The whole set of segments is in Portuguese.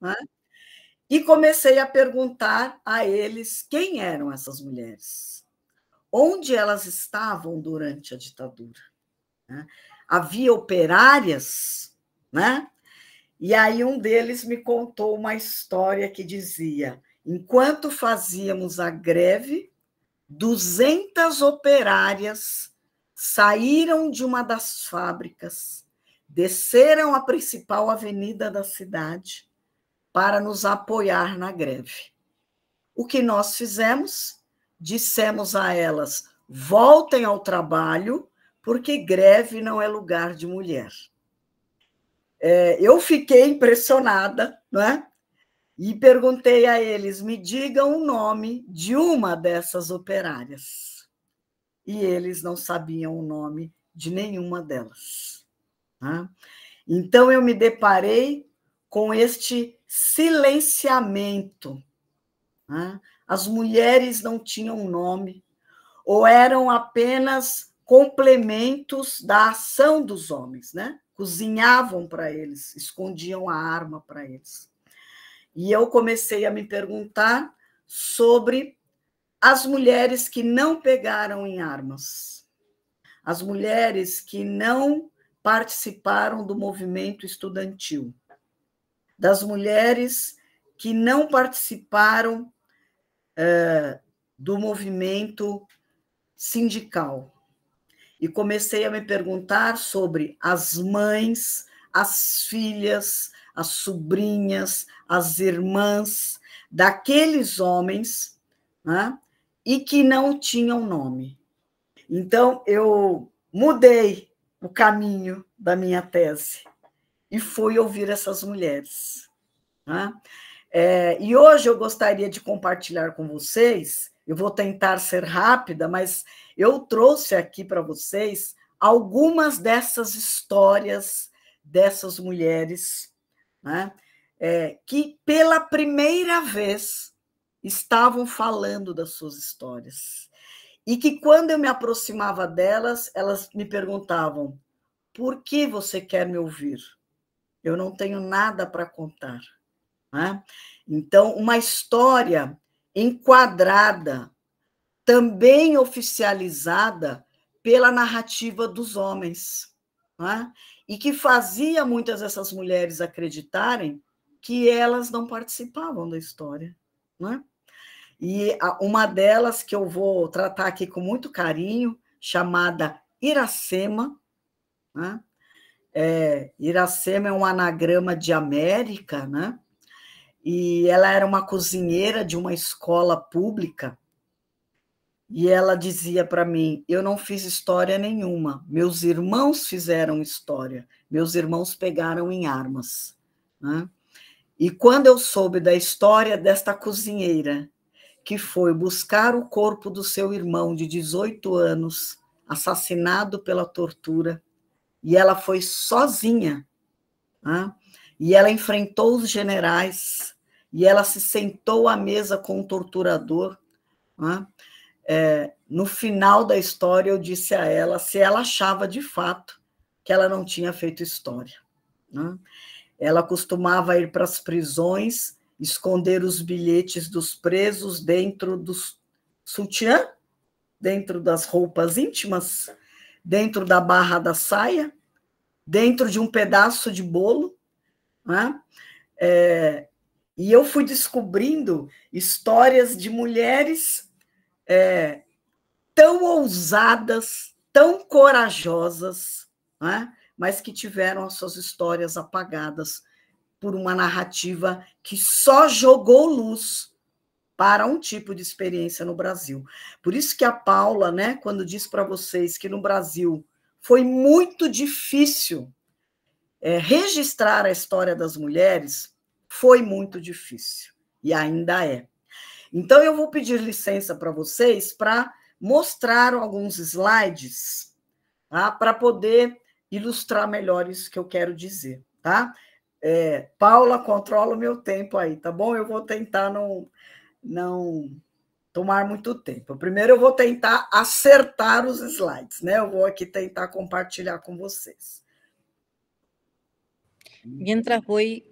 né? e comecei a perguntar a eles quem eram essas mulheres, onde elas estavam durante a ditadura. Né? Havia operárias, né? E aí um deles me contou uma história que dizia: enquanto fazíamos a greve, 200 operárias saíram de uma das fábricas desceram a principal avenida da cidade para nos apoiar na greve. O que nós fizemos? Dissemos a elas: voltem ao trabalho, porque greve não é lugar de mulher. É, eu fiquei impressionada, é? E perguntei a eles: me digam o nome de uma dessas operárias. E eles não sabiam o nome de nenhuma delas. Né? Então, eu me deparei com este silenciamento. Né? As mulheres não tinham nome, ou eram apenas complementos da ação dos homens, né? Cozinhavam para eles, escondiam a arma para eles. E eu comecei a me perguntar sobre as mulheres que não pegaram em armas, as mulheres que não participaram do movimento estudantil, das mulheres que não participaram uh, do movimento sindical. E comecei a me perguntar sobre as mães, as filhas, as sobrinhas, as irmãs daqueles homens né, e que não tinham nome. Então, eu mudei o caminho da minha tese e fui ouvir essas mulheres. Né? É, e hoje eu gostaria de compartilhar com vocês, eu vou tentar ser rápida, mas eu trouxe aqui para vocês algumas dessas histórias dessas mulheres né, é, que pela primeira vez estavam falando das suas histórias. E que quando eu me aproximava delas, elas me perguntavam: por que você quer me ouvir? Eu não tenho nada para contar. Né? Então, uma história enquadrada, também oficializada pela narrativa dos homens, né? e que fazia muitas dessas mulheres acreditarem que elas não participavam da história. Né? E uma delas, que eu vou tratar aqui com muito carinho, chamada Iracema, né? É, Iracema é um anagrama de América, né? e ela era uma cozinheira de uma escola pública. E ela dizia para mim: Eu não fiz história nenhuma, meus irmãos fizeram história, meus irmãos pegaram em armas. Né? E quando eu soube da história desta cozinheira, que foi buscar o corpo do seu irmão de 18 anos, assassinado pela tortura, e ela foi sozinha. Né? E ela enfrentou os generais, e ela se sentou à mesa com o torturador. Né? É, no final da história, eu disse a ela se ela achava de fato que ela não tinha feito história. Né? Ela costumava ir para as prisões, esconder os bilhetes dos presos dentro do sutiã, dentro das roupas íntimas, dentro da barra da saia, dentro de um pedaço de bolo, né? É, e eu fui descobrindo histórias de mulheres é, tão ousadas, tão corajosas, né? mas que tiveram as suas histórias apagadas por uma narrativa que só jogou luz para um tipo de experiência no Brasil. Por isso que a Paula, né, quando diz para vocês que no Brasil foi muito difícil é, registrar a história das mulheres, foi muito difícil e ainda é. Então eu vou pedir licença para vocês para mostrar alguns slides tá, para poder ilustrar melhor isso que eu quero dizer, tá? É, Paula, controla o meu tempo aí, tá bom? Eu vou tentar não não tomar muito tempo. Primeiro eu vou tentar acertar os slides, né? Eu vou aqui tentar compartilhar com vocês. Mientras voy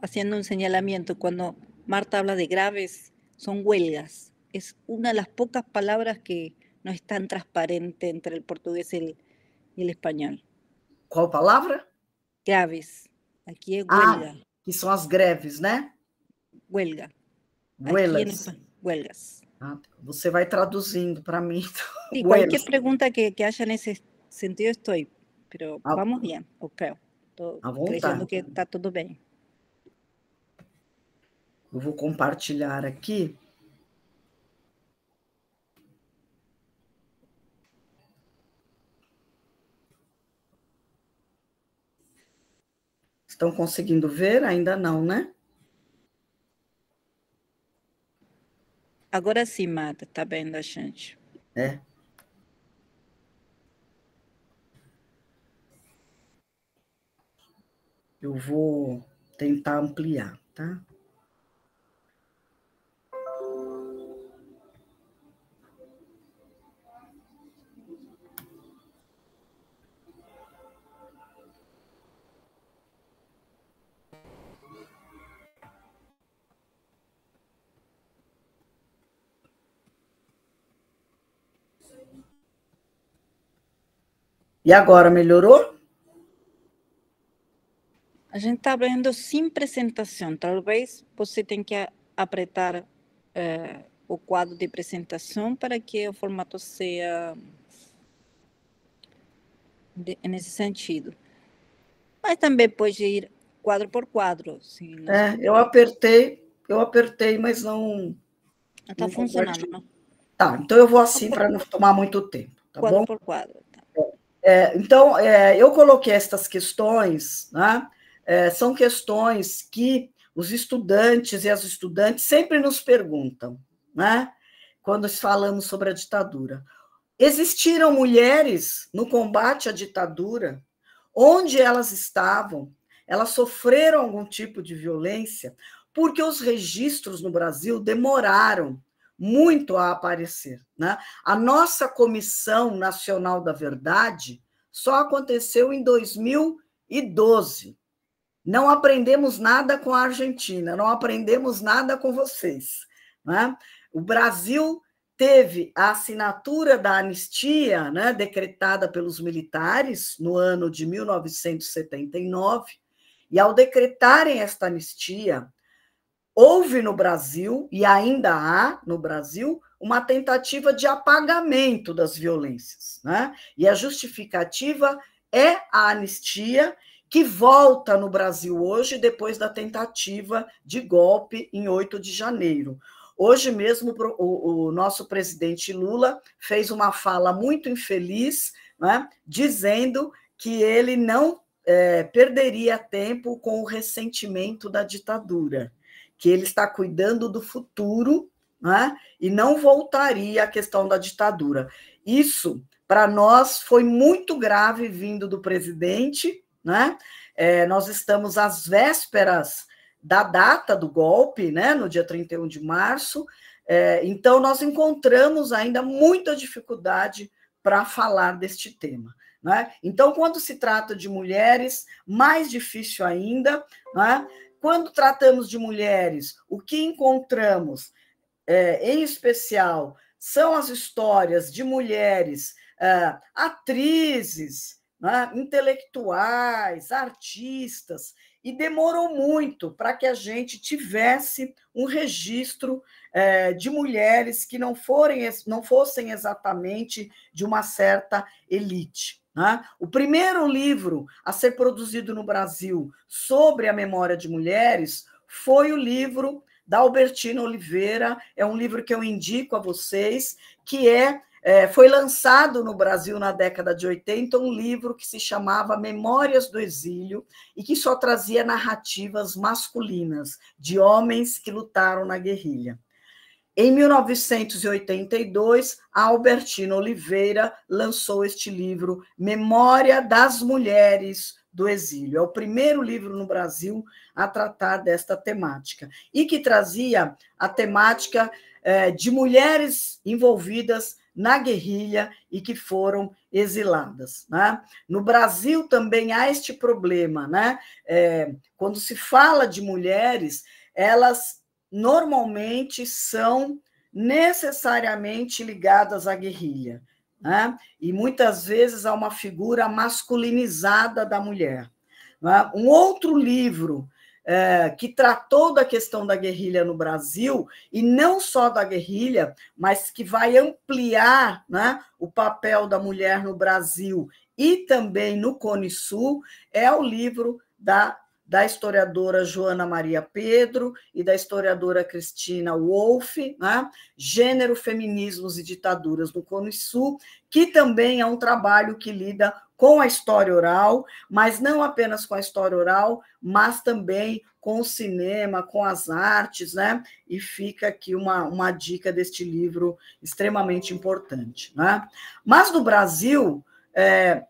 haciendo un señalamiento, cuando Marta habla de graves, son huelgas. Es una de las pocas palabras que no es tan transparente entre el portugués y el, y el español. ¿Cuál palabra? Graves. Aquí es ah, huelga. Ah, que son las greves, ¿no? Huelga. Huelgas. huelgas. Ah, você vai traduzindo para mim. qualquer pergunta que, que, haya nesse sentido estou pero ah, a, vamos bem, ok Estou acreditando que está tudo bem. Eu vou compartilhar aqui. Estão conseguindo ver? Ainda não, né? Agora sim, Mata, tá vendo a gente. É? Eu vou tentar ampliar, tá? E agora melhorou? A gente está vendo sem apresentação. Talvez você tenha que apertar eh, o quadro de apresentação para que o formato seja de, nesse sentido. Mas também pode ir quadro por quadro. Sim, é, eu apertei, eu apertei, mas não. Está funcionando, não? Né? Tá, então eu vou assim para não tomar muito tempo. Tá quadro bom? por quadro. É, então, é, eu coloquei estas questões, né? é, são questões que os estudantes e as estudantes sempre nos perguntam, né? quando falamos sobre a ditadura. Existiram mulheres no combate à ditadura? Onde elas estavam? Elas sofreram algum tipo de violência? Porque os registros no Brasil demoraram muito a aparecer. Né? A nossa Comissão Nacional da Verdade só aconteceu em 2012. Não aprendemos nada com a Argentina, não aprendemos nada com vocês. Né? O Brasil teve a assinatura da anistia né, decretada pelos militares no ano de 1979, e ao decretarem esta anistia, houve no Brasil, e ainda há no Brasil, uma tentativa de apagamento das violências. Né? E a justificativa é a anistia, que volta no Brasil hoje, depois da tentativa de golpe em 8 de janeiro. Hoje mesmo, o, nosso presidente Lula fez uma fala muito infeliz, né, dizendo que ele não é, perderia tempo com o ressentimento da ditadura que ele está cuidando do futuro, né? e não voltaria à questão da ditadura. Isso, para nós, foi muito grave vindo do presidente. Né? É, nós estamos às vésperas da data do golpe, né? no dia 31 de março, é, então nós encontramos ainda muita dificuldade para falar deste tema. Né? Então, quando se trata de mulheres, mais difícil ainda, né? Quando tratamos de mulheres, o que encontramos, é, em especial, são as histórias de mulheres é, atrizes, né, intelectuais, artistas, e demorou muito para que a gente tivesse um registro é, de mulheres que não, forem, não fossem exatamente de uma certa elite. Né? O primeiro livro a ser produzido no Brasil sobre a memória de mulheres foi o livro da Albertina Oliveira. É um livro que eu indico a vocês, que é, é, foi lançado no Brasil na década de 80, um livro que se chamava Memórias do Exílio e que só trazia narrativas masculinas de homens que lutaram na guerrilha. Em 1982, Albertina Oliveira lançou este livro, Memória das Mulheres do Exílio. É o primeiro livro no Brasil a tratar desta temática, e que trazia a temática é, de mulheres envolvidas na guerrilha e que foram exiladas. Né? No Brasil também há este problema, né? É, quando se fala de mulheres, elas normalmente são necessariamente ligadas à guerrilha. Né? E muitas vezes há uma figura masculinizada da mulher. Né? Um outro livro é, que tratou da questão da guerrilha no Brasil, e não só da guerrilha, mas que vai ampliar né, o papel da mulher no Brasil e também no Cone Sul, é o livro da da historiadora Joana Maria Pedro e da historiadora Cristina Wolff, né? Gênero, Feminismos e Ditaduras no Cone Sul, que também é um trabalho que lida com a história oral, mas não apenas com a história oral, mas também com o cinema, com as artes, né? E fica aqui uma, uma dica deste livro extremamente importante. Né? Mas no Brasil, é,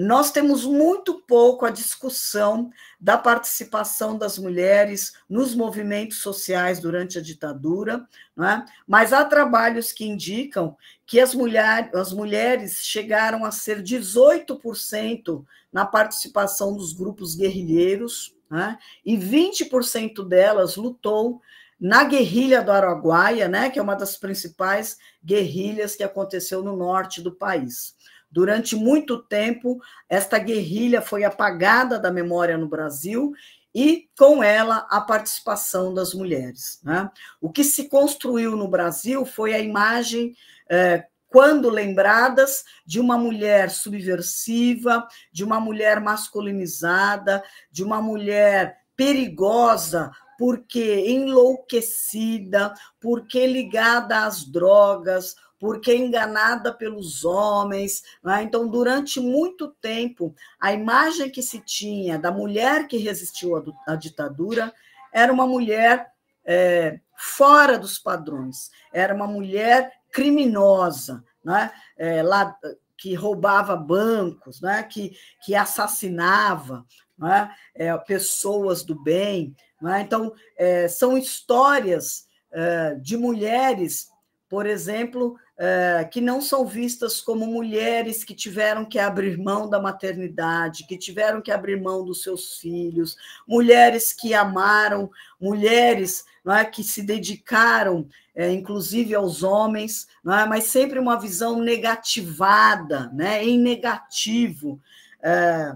nós temos muito pouco a discussão da participação das mulheres nos movimentos sociais durante a ditadura, é? mas há trabalhos que indicam que as, mulher, as mulheres chegaram a ser 18% na participação dos grupos guerrilheiros, é? e 20% delas lutou na guerrilha do Araguaia, né? que é uma das principais guerrilhas que aconteceu no norte do país. Durante muito tempo, esta guerrilha foi apagada da memória no Brasil e com ela a participação das mulheres. Né? O que se construiu no Brasil foi a imagem, eh, quando lembradas, de uma mulher subversiva, de uma mulher masculinizada, de uma mulher perigosa, porque enlouquecida, porque ligada às drogas, porque é enganada pelos homens. Né? Então, durante muito tempo, a imagem que se tinha da mulher que resistiu à, ditadura era uma mulher é, fora dos padrões, era uma mulher criminosa, né? É, lá, que roubava bancos, né? que, que assassinava né? É, pessoas do bem. Né? Então, é, são histórias é, de mulheres por exemplo, eh, que não são vistas como mulheres que tiveram que abrir mão da maternidade, que tiveram que abrir mão dos seus filhos, mulheres que amaram, mulheres não é, que se dedicaram, eh, inclusive aos homens, não é, mas sempre uma visão negativada, né, em negativo, é,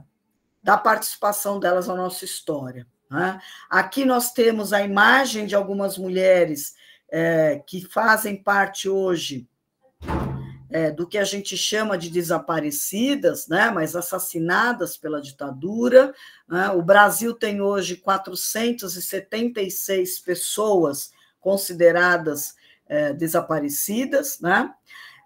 da participação delas na nossa história. É? Aqui nós temos a imagem de algumas mulheres é, que fazem parte hoje é, do que a gente chama de desaparecidas, né, mas assassinadas pela ditadura. Né? O Brasil tem hoje 476 pessoas consideradas é, desaparecidas. Né?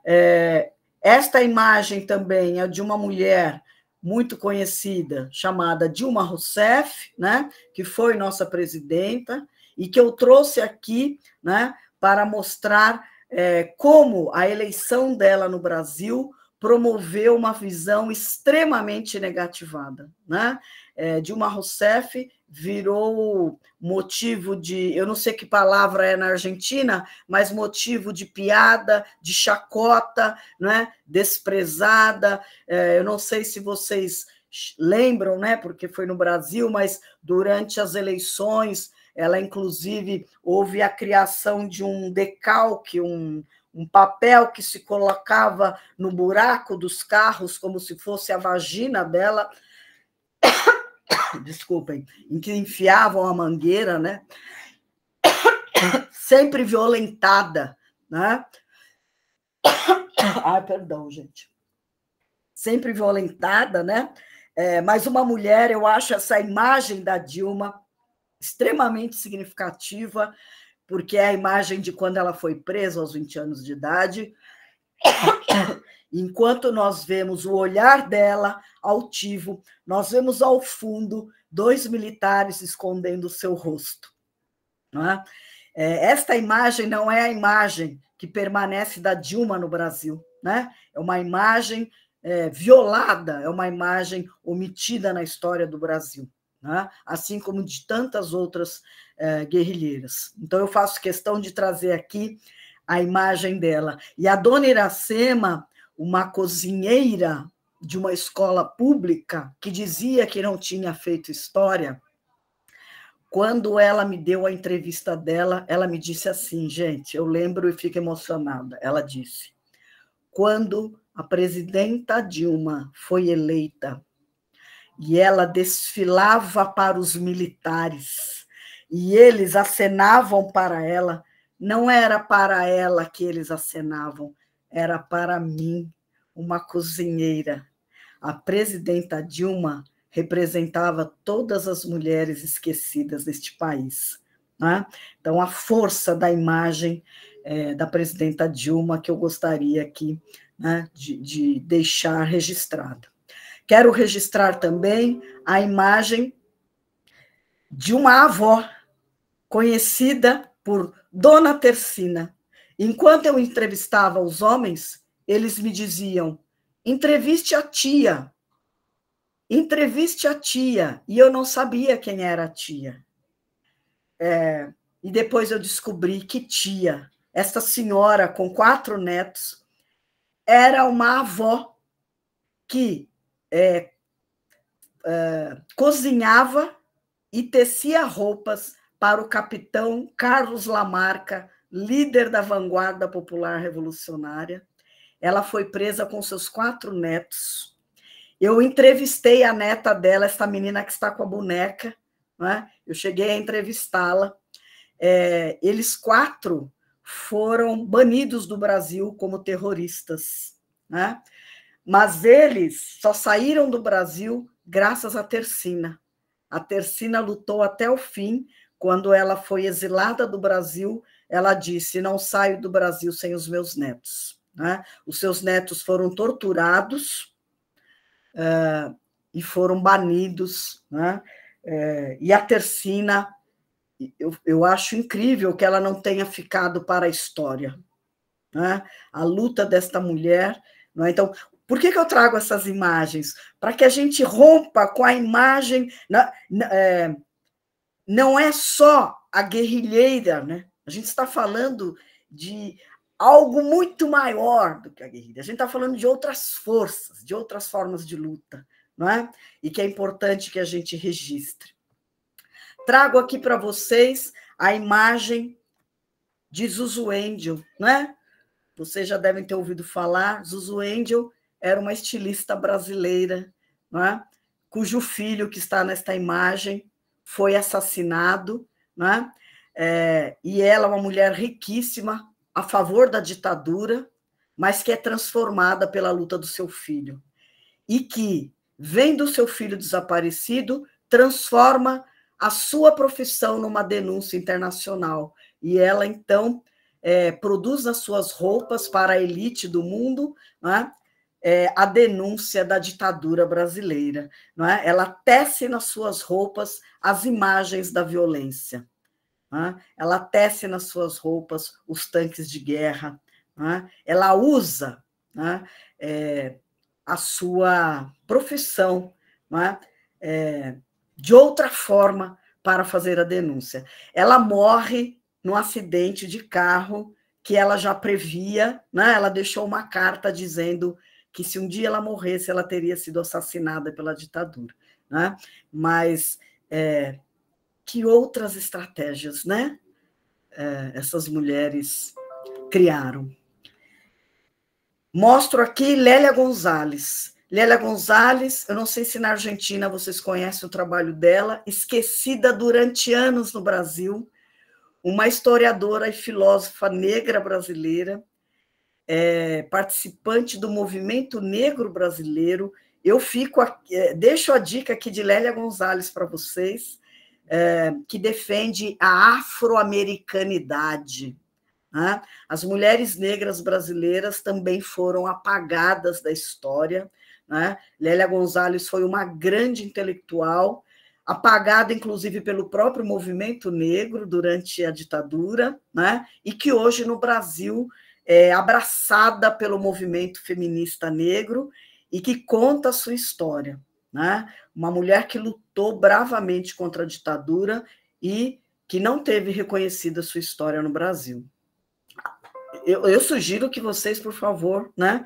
É, esta imagem também é de uma mulher muito conhecida, chamada Dilma Rousseff, né, que foi nossa presidenta, e que eu trouxe aqui né, para mostrar é, como a eleição dela no Brasil promoveu uma visão extremamente negativada. Né? É, Dilma Rousseff virou motivo de, eu não sei que palavra é na Argentina, mas motivo de piada, de chacota, né? desprezada. É, eu não sei se vocês lembram, né? porque foi no Brasil, mas durante as eleições ela, inclusive, houve a criação de um decalque, um, um papel que se colocava no buraco dos carros, como se fosse a vagina dela. Desculpem, em que enfiavam a mangueira, né? Sempre violentada, né? Ai, perdão, gente. Sempre violentada, né? É, mas uma mulher, eu acho essa imagem da Dilma extremamente significativa, porque é a imagem de quando ela foi presa aos 20 anos de idade. Enquanto nós vemos o olhar dela altivo, nós vemos ao fundo dois militares escondendo o seu rosto. É? é? esta imagem não é a imagem que permanece da Dilma no Brasil, né? é uma imagem é, violada, é uma imagem omitida na história do Brasil né? assim como de tantas outras eh, guerrilheiras. Então, eu faço questão de trazer aqui a imagem dela. E a dona Iracema, uma cozinheira de uma escola pública que dizia que não tinha feito história, quando ela me deu a entrevista dela, ela me disse assim, gente, eu lembro e fico emocionada. Ela disse: quando a presidenta Dilma foi eleita e ela desfilava para os militares e eles acenavam para ela. Não era para ela que eles acenavam, era para mim, uma cozinheira. A presidenta Dilma representava todas as mulheres esquecidas deste país. Né? Então, a força da imagem é, da presidenta Dilma que eu gostaria aqui né, de, de deixar registrada. Quero registrar também a imagem de uma avó conhecida por Dona Tercina. Enquanto eu entrevistava os homens, eles me diziam: entreviste a tia, entreviste a tia. E eu não sabia quem era a tia. É, e depois eu descobri que tia, esta senhora com quatro netos, era uma avó que é, é, cozinhava e tecia roupas para o capitão Carlos Lamarca, líder da vanguarda popular revolucionária. Ela foi presa com seus quatro netos. Eu entrevistei a neta dela, essa menina que está com a boneca. Né? Eu cheguei a entrevistá-la. É, eles quatro foram banidos do Brasil como terroristas. Né? Mas eles só saíram do Brasil graças à Tercina. A Tercina lutou até o fim. Quando ela foi exilada do Brasil, ela disse: Não saio do Brasil sem os meus netos. Né? Os seus netos foram torturados uh, e foram banidos. Né? Uh, e a Tercina, eu, eu acho incrível que ela não tenha ficado para a história. Né? A luta desta mulher. É? Então, por que, que eu trago essas imagens? Para que a gente rompa com a imagem. Na, né, na, né, é, não é só a guerrilheira, né? A gente está falando de algo muito maior do que a guerrilha. A gente está falando de outras forças, de outras formas de luta, não é? E que é importante que a gente registre. Trago aqui para vocês a imagem de Zuzu Angel, né? Vocês já devem ter ouvido falar, Zuzu Angel era uma estilista brasileira, é? cujo filho, que está nesta imagem, foi assassinado, é? é, e ela, é uma mulher riquíssima, a favor da ditadura, mas que é transformada pela luta do seu filho. E que, vendo o seu filho desaparecido, transforma a sua profissão numa denúncia internacional. E ela, então, é, produz as suas roupas para a elite do mundo, é, a denúncia da ditadura brasileira. Não é? Ela tece nas suas roupas as imagens da violência. É? Ela tece nas suas roupas os tanques de guerra. É? Ela usa é? é, a sua profissão é? É, de outra forma para fazer a denúncia. Ela morre num acidente de carro que ela já previa, né? ela deixou uma carta dizendo que se um dia ela morresse, ela teria sido assassinada pela ditadura. Né? Mas é, que outras estratégias né? É, essas mulheres criaram? Mostro aqui Lélia Gonzalez. Lélia Gonzalez, eu não sei se na Argentina vocês conhecem o trabalho dela, esquecida durante anos no Brasil, uma historiadora e filósofa negra brasileira é, participante do movimento negro brasileiro. Eu fico aqui, é, deixo a dica aqui de Lélia Gonzalez para vocês, é, que defende a afro-americanidade. Né? As mulheres negras brasileiras também foram apagadas da história. Né? Lélia Gonzalez foi uma grande intelectual, apagada inclusive pelo próprio movimento negro durante a ditadura, né? e que hoje no Brasil é, abraçada pelo movimento feminista negro e que conta a sua história. Né? Uma mulher que lutou bravamente contra a ditadura e que não teve reconhecida sua história no Brasil. Eu, eu sugiro que vocês, por favor, né,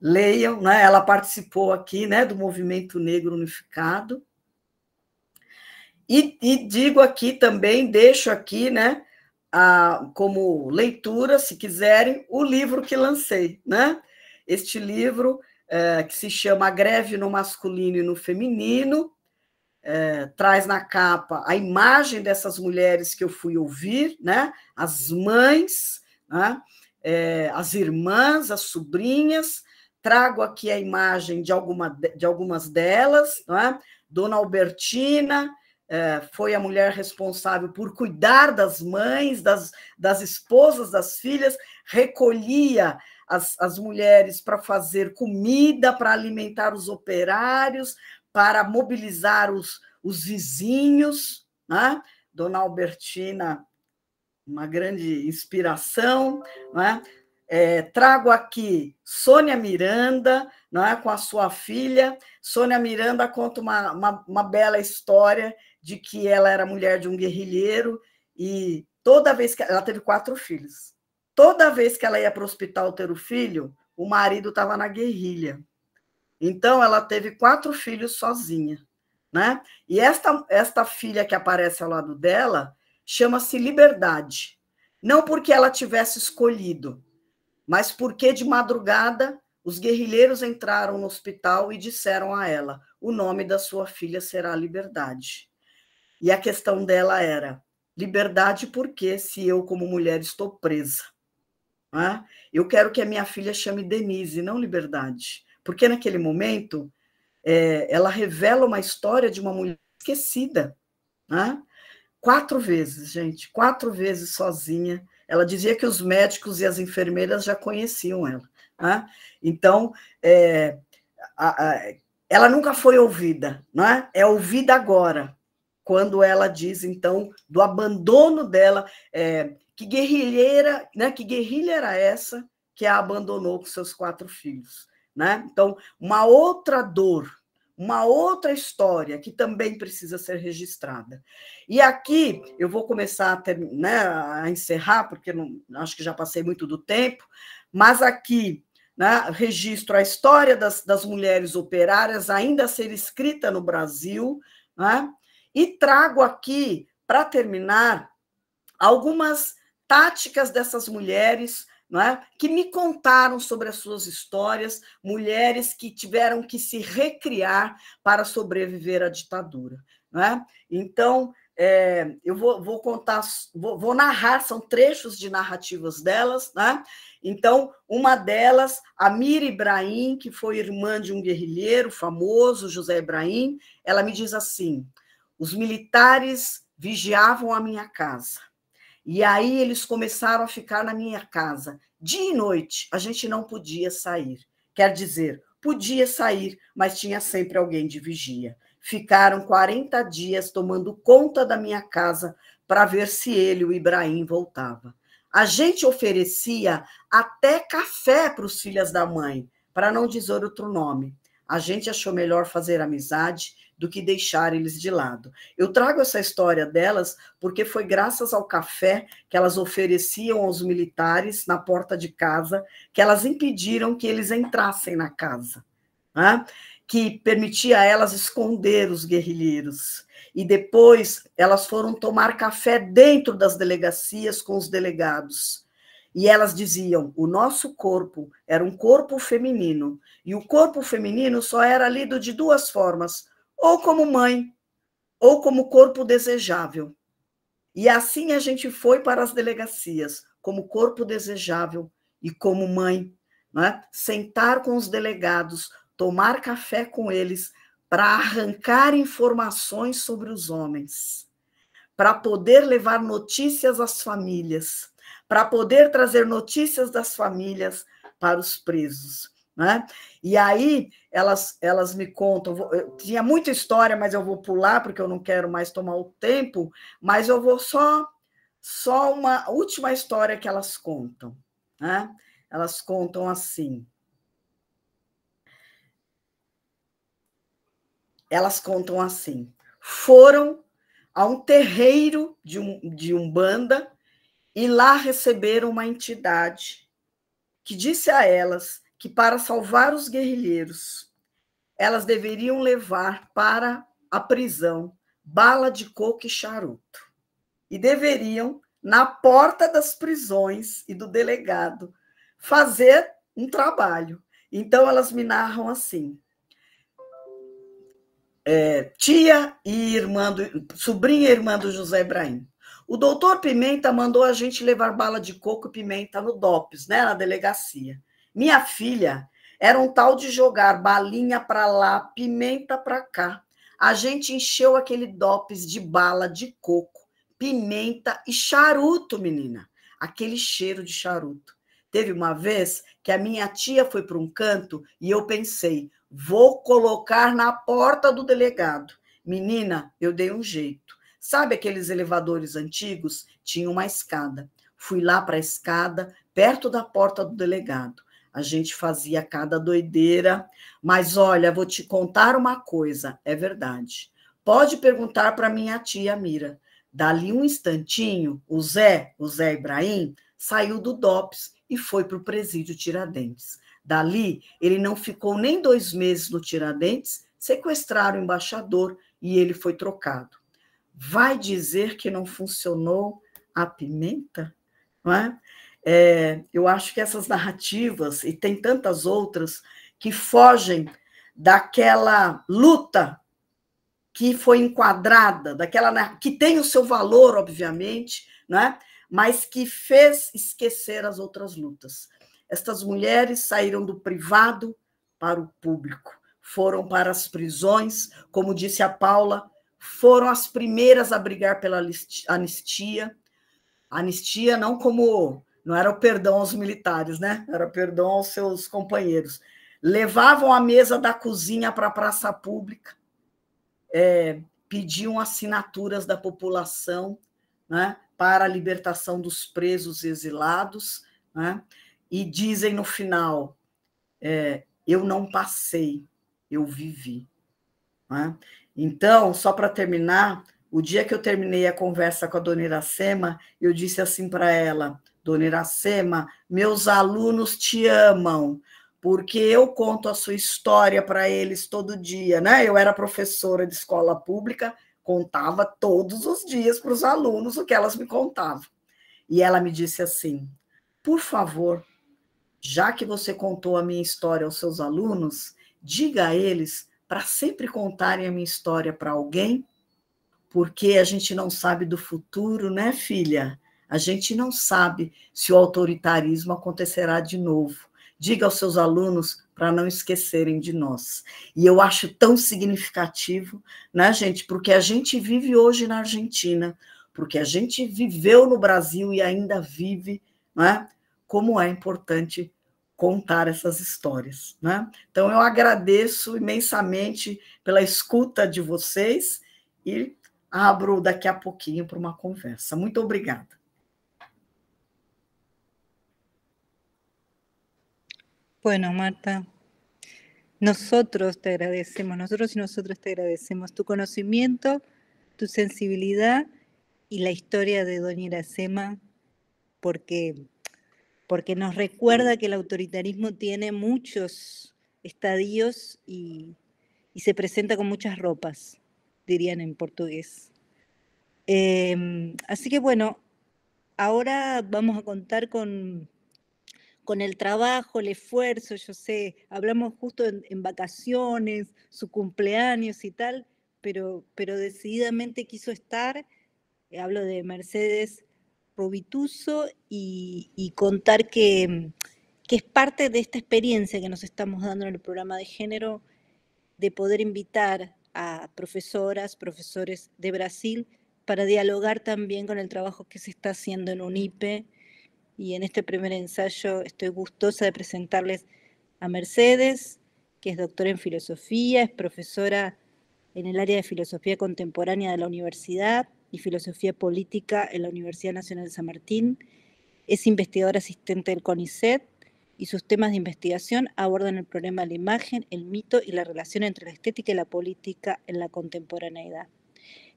leiam. Né, ela participou aqui né, do Movimento Negro Unificado. E, e digo aqui também, deixo aqui, né, a, como leitura, se quiserem, o livro que lancei, né? Este livro é, que se chama A Greve no Masculino e no Feminino, é, traz na capa a imagem dessas mulheres que eu fui ouvir, né? As mães, né? É, as irmãs, as sobrinhas. Trago aqui a imagem de, alguma, de algumas delas, né? Dona Albertina, é, foi a mulher responsável por cuidar das mães, das, das esposas, das filhas, recolhia as, as mulheres para fazer comida, para alimentar os operários, para mobilizar os, os vizinhos. Né? Dona Albertina, uma grande inspiração. Né? É, trago aqui Sônia Miranda, não é, com a sua filha. Sônia Miranda conta uma, uma, uma bela história de que ela era mulher de um guerrilheiro e toda vez que ela teve quatro filhos, toda vez que ela ia para o hospital ter o filho, o marido estava na guerrilha. Então ela teve quatro filhos sozinha, né? E esta esta filha que aparece ao lado dela chama-se Liberdade, não porque ela tivesse escolhido, mas porque de madrugada os guerrilheiros entraram no hospital e disseram a ela: "O nome da sua filha será Liberdade". E a questão dela era liberdade porque se eu, como mulher, estou presa. Né? Eu quero que a minha filha chame Denise, não liberdade. Porque naquele momento é, ela revela uma história de uma mulher esquecida. Né? Quatro vezes, gente, quatro vezes sozinha. Ela dizia que os médicos e as enfermeiras já conheciam ela. Né? Então, é, a, a, ela nunca foi ouvida, é? é ouvida agora quando ela diz, então, do abandono dela, é, que guerrilheira, né, que guerrilha era essa que a abandonou com seus quatro filhos, né? Então, uma outra dor, uma outra história que também precisa ser registrada. E aqui eu vou começar até, né, a encerrar, porque não, acho que já passei muito do tempo, mas aqui né, registro a história das, das mulheres operárias ainda a ser escrita no Brasil, né, e trago aqui, para terminar, algumas táticas dessas mulheres é? que me contaram sobre as suas histórias, mulheres que tiveram que se recriar para sobreviver à ditadura. É? Então, é, eu vou, vou contar, vou, vou, narrar, são trechos de narrativas delas. É? Então, uma delas, a Mira Ibrahim, que foi irmã de um guerrilheiro famoso, José Ibrahim, ela me diz assim: os militares vigiavam a minha casa. E aí eles começaram a ficar na minha casa. Dia e noite, a gente não podia sair. Quer dizer, podia sair, mas tinha sempre alguém de vigia. Ficaram 40 dias tomando conta da minha casa para ver se ele, o Ibrahim, voltava. A gente oferecia até café para os filhos da mãe, para não dizer outro nome. A gente achou melhor fazer amizade do que deixar eles de lado. Eu trago essa história delas porque foi graças ao café que elas ofereciam aos militares na porta de casa que elas impediram que eles entrassem na casa, né? que permitia a elas esconder os guerrilheiros. E depois elas foram tomar café dentro das delegacias com os delegados. E elas diziam: o nosso corpo era um corpo feminino. E o corpo feminino só era lido de duas formas: ou como mãe, ou como corpo desejável. E assim a gente foi para as delegacias, como corpo desejável e como mãe, né? sentar com os delegados, tomar café com eles, para arrancar informações sobre os homens, para poder levar notícias às famílias, para poder trazer notícias das famílias para os presos. Né? E aí elas, elas me contam, eu, tinha muita história, mas eu vou pular porque eu não quero mais tomar o tempo, mas eu vou só só uma última história que elas contam, né? Elas contam assim. Elas contam assim: foram a um terreiro de, um, de Umbanda e lá receberam uma entidade que disse a elas que, para salvar os guerrilheiros, elas deveriam levar para a prisão bala de coco e charuto. E deveriam, na porta das prisões e do delegado, fazer um trabalho. Então, elas me narram assim. É, tia e irmã, do, sobrinha e irmã do José Ibrahim. O doutor Pimenta mandou a gente levar bala de coco e pimenta no DOPS, né, na delegacia. Minha filha era um tal de jogar balinha para lá, pimenta para cá. A gente encheu aquele dopes de bala de coco, pimenta e charuto, menina. Aquele cheiro de charuto. Teve uma vez que a minha tia foi para um canto e eu pensei, vou colocar na porta do delegado. Menina, eu dei um jeito. Sabe aqueles elevadores antigos? Tinha uma escada. Fui lá para a escada, perto da porta do delegado. A gente fazia cada doideira, mas olha, vou te contar uma coisa, é verdade. Pode perguntar para minha tia Mira. Dali um instantinho, o Zé, o Zé Ibrahim, saiu do DOPS e foi para o presídio Tiradentes. Dali, ele não ficou nem dois meses no Tiradentes, sequestraram o embaixador e ele foi trocado. Vai dizer que não funcionou a pimenta? Não é? É, eu acho que essas narrativas, e tem tantas outras, que fogem daquela luta que foi enquadrada, daquela que tem o seu valor, obviamente, né? mas que fez esquecer as outras lutas. Estas mulheres saíram do privado para o público, foram para as prisões, como disse a Paula, foram as primeiras a brigar pela anistia. Anistia não como não era o perdão aos militares, né? Era o perdão aos seus companheiros. Levavam a mesa da cozinha para a praça pública, é, pediam assinaturas da população né, para a libertação dos presos exilados, né, e dizem no final: é, Eu não passei, eu vivi. Né? Então, só para terminar, o dia que eu terminei a conversa com a dona Iracema, eu disse assim para ela: Dona Iracema, meus alunos te amam, porque eu conto a sua história para eles todo dia, né? Eu era professora de escola pública, contava todos os dias para os alunos o que elas me contavam. E ela me disse assim: por favor, já que você contou a minha história aos seus alunos, diga a eles para sempre contarem a minha história para alguém, porque a gente não sabe do futuro, né, filha? A gente não sabe se o autoritarismo acontecerá de novo. Diga aos seus alunos para não esquecerem de nós. E eu acho tão significativo, né, gente? Porque a gente vive hoje na Argentina, porque a gente viveu no Brasil e ainda vive, né? Como é importante contar essas histórias, né? Então eu agradeço imensamente pela escuta de vocês e abro daqui a pouquinho para uma conversa. Muito obrigada. Bueno, Marta, nosotros te agradecemos, nosotros y nosotros te agradecemos tu conocimiento, tu sensibilidad y la historia de Doña Iracema, porque, porque nos recuerda que el autoritarismo tiene muchos estadios y, se presenta con muchas ropas, dirían en portugués. Em, así que bueno, ahora vamos a contar con con el trabajo, el esfuerzo, yo sé, hablamos justo en, vacaciones, su cumpleaños y tal, pero, pero decididamente quiso estar, eh, hablo de Mercedes Robituso, y, contar que, mm, que es parte de esta experiencia que nos estamos dando en el programa de género, de poder invitar a profesoras, profesores de Brasil, para dialogar también con el trabajo que se está haciendo en UNIPE y en este primer ensayo estoy gustosa de presentarles a Mercedes, que es doctora en filosofía, es profesora en el área de filosofía contemporánea de la universidad y filosofía política en la Universidad Nacional de San Martín, es investigadora asistente del CONICET y sus temas de investigación abordan el problema de la imagen, el mito y la relación entre la estética y la política en la contemporaneidad.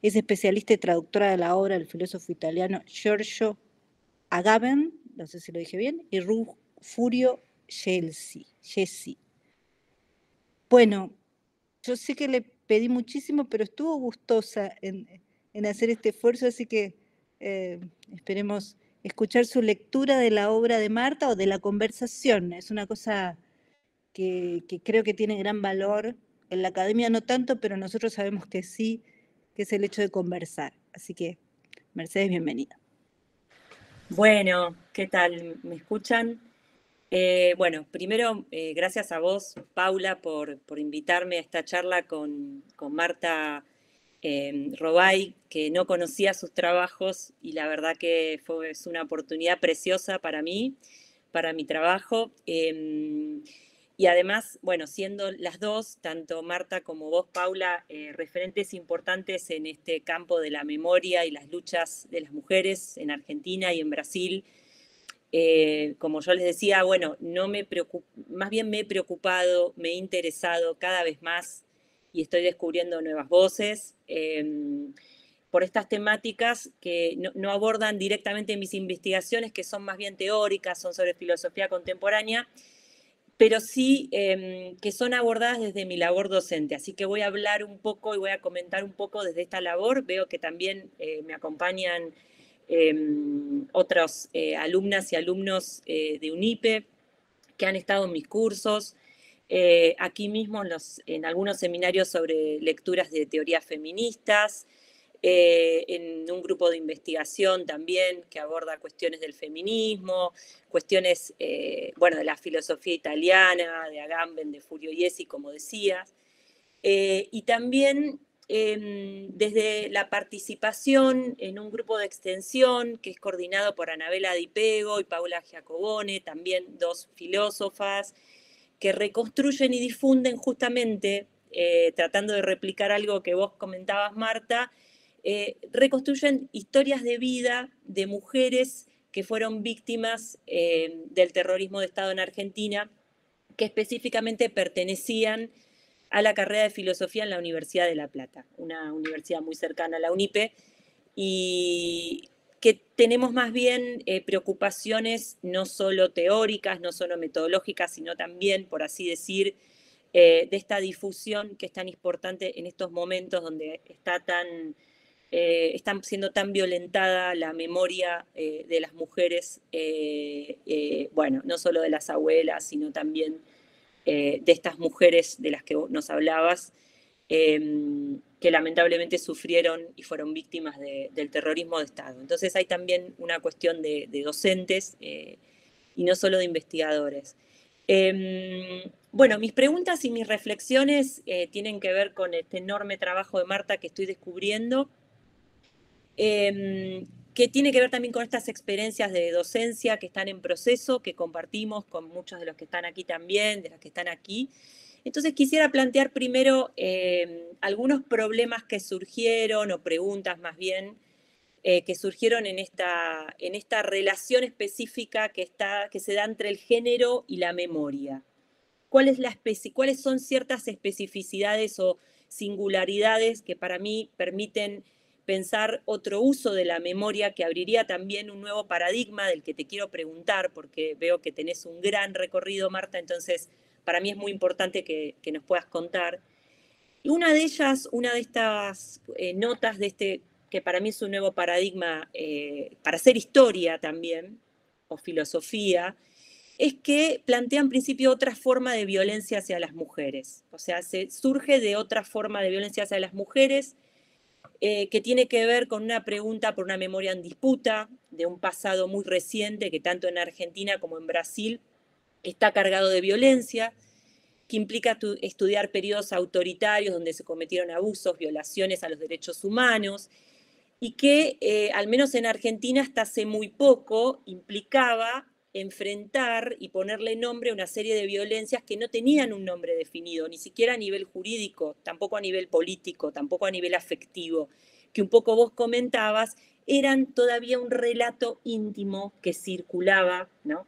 Es especialista y traductora de la obra del filósofo italiano Giorgio agaben no sé si lo dije bien, y Furio Chelsea, Jesse. Bueno, yo sé que le pedí muchísimo, pero estuvo gustosa en, hacer este esfuerzo, así que eh, esperemos escuchar su lectura de la obra de Marta o de la conversación. Es una cosa que, creo que tiene gran valor. En la academia no tanto, pero nosotros sabemos que sí, que es el hecho de conversar. Así que, Mercedes, bienvenida. Bueno, ¿qué tal? ¿Me escuchan? Eh, bueno, primero, eh, gracias a vos, Paula, por, por, invitarme a esta charla con, Marta em, Robay, que no conocía sus trabajos y la verdad que fue, es una oportunidad preciosa para mí, para mi trabajo. Em, y además, bueno, siendo las dos, tanto Marta como vos, Paula, eh, referentes importantes en este campo de la memoria y las luchas de las mujeres en Argentina y en Brasil, eh, como yo les decía, bueno, no me más bien me he preocupado, me he interesado cada vez más y estoy descubriendo nuevas voces em, por estas temáticas que no, no, abordan directamente mis investigaciones, que son más bien teóricas, son sobre filosofía contemporánea, pero sí em, que son abordadas desde mi labor docente. Así que voy a hablar un poco y voy a comentar un poco desde esta labor. Veo que también eh, me acompañan em, otras eh, alumnas y alumnos eh, de UNIPE que han estado en mis cursos, aquí mismo en algunos seminarios sobre lecturas de teorías feministas, eh, en un grupo de investigación también que aborda cuestiones del feminismo, cuestiones, eh, de la filosofía italiana, de Agamben, de Furio Iesi, como decías, eh, y también em, desde la participación en un grupo de extensión que es coordinado por Anabela Pego y Paula Giacobone, también dos filósofas, que reconstruyen y difunden justamente, tratando de replicar algo que vos comentabas, Marta, eh, reconstruyen historias de vida de mujeres que fueron víctimas eh, del terrorismo de Estado en Argentina, que específicamente pertenecían a la carrera de filosofía en la Universidad de La Plata, una universidad muy cercana a la UNIPE, y que tenemos más bien eh, preocupaciones no solo teóricas, no solo metodológicas, sino también, por así decir, de esta difusión que es tan importante en estos momentos donde está tan eh, están siendo tan violentada la memoria eh, de las mujeres, eh, bueno, no solo de las abuelas, sino también de estas mujeres de las que nos hablabas, em, que lamentablemente sufrieron y fueron víctimas del terrorismo de Estado. Entonces hay también una cuestión de, docentes y no solo de investigadores. Em, bueno, mis preguntas y mis reflexiones tienen que ver con este enorme trabajo de Marta que estoy descubriendo Em, que tiene que ver también con estas experiencias de docencia que están en proceso, que compartimos con muchos de los que están aquí también, de las que están aquí. Entonces quisiera plantear primero em, algunos problemas que surgieron, o preguntas más bien, eh, que surgieron en esta, en esta relación específica que, está, que se da entre el género y la memoria. la ¿Cuáles son ciertas especificidades o singularidades que para mí permiten pensar otro uso de la memoria que abriría también un nuevo paradigma del que te quiero preguntar, porque veo que tenés un gran recorrido, Marta, entonces para mí es muy importante que, que nos puedas contar. Y una de ellas, una de estas eh, notas de este, que para mí es un nuevo paradigma eh, para hacer historia también, o filosofía, es que plantea en principio otra forma de violencia hacia las mujeres. O sea, se surge de otra forma de violencia hacia las mujeres eh, que tiene que ver con una pregunta por una memoria en disputa de un pasado muy reciente que tanto en Argentina como en Brasil está cargado de violencia, que implica estudiar periodos autoritarios donde se cometieron abusos, violaciones a los derechos humanos, y que, eh, al menos en Argentina, hasta hace muy poco implicaba enfrentar y ponerle nombre a una serie de violencias que no tenían un nombre definido, ni siquiera a nivel jurídico, tampoco a nivel político, tampoco a nivel afectivo, que un poco vos comentabas, eran todavía un relato íntimo que circulaba, ¿no?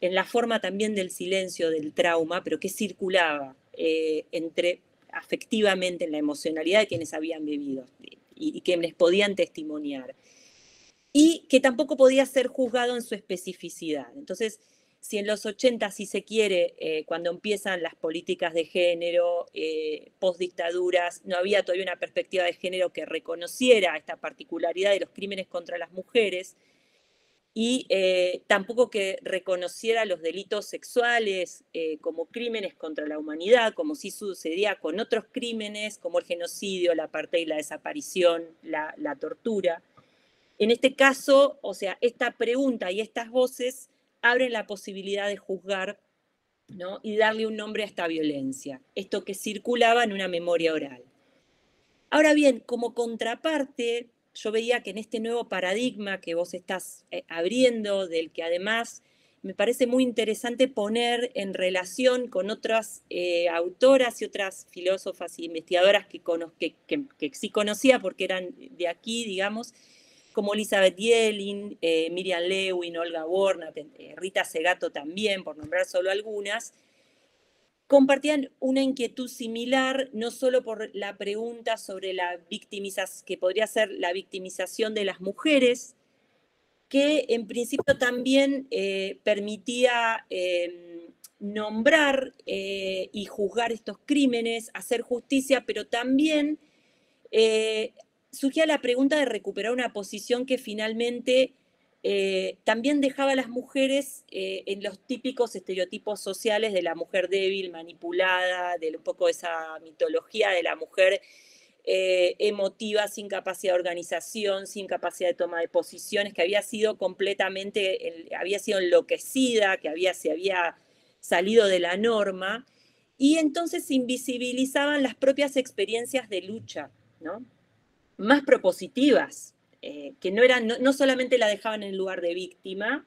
En la forma también del silencio, del trauma, pero que circulaba eh, entre afectivamente en la emocionalidad de quienes habían vivido y, que les podían testimoniar y que tampoco podía ser juzgado en su especificidad. Entonces, si en los 80, si se quiere, eh, cuando empiezan las políticas de género, eh, postdictaduras, no había todavía una perspectiva de género que reconociera esta particularidad de los crímenes contra las mujeres y eh, tampoco que reconociera los delitos sexuales como crímenes contra la humanidad, como si sucedía con otros crímenes, como el genocidio, la parte y la desaparición, la tortura. En este caso, o sea, esta pregunta y estas voces abren la posibilidad de juzgar ¿no? y darle un nombre a esta violencia, esto que circulaba en una memoria oral. Ahora bien, como contraparte, yo veía que en este nuevo paradigma que vos estás eh, abriendo, del que además me parece muy interesante poner en relación con otras eh, autoras y otras filósofas e investigadoras que sí conocía porque eran de aquí, digamos, como Elizabeth Yelin, eh, Miriam Lewin, Olga Borna, eh, Rita Segato también, por nombrar solo algunas, compartían una inquietud similar, no solo por la pregunta sobre la victimización, que podría ser la victimización de las mujeres, que en principio también eh, permitía em, nombrar y juzgar estos crímenes, hacer justicia, pero también surgía la pregunta de recuperar una posición que finalmente eh, también dejaba a las mujeres eh, en los típicos estereotipos sociales de la mujer débil, manipulada, de un poco esa mitología de la mujer eh, emotiva, sin capacidad de organización, sin capacidad de toma de posiciones, que había sido completamente, había sido enloquecida, que había, se había salido de la norma, y entonces invisibilizaban las propias experiencias de lucha, ¿no? más propositivas, eh, que no, eran, no, solamente la dejaban en lugar de víctima,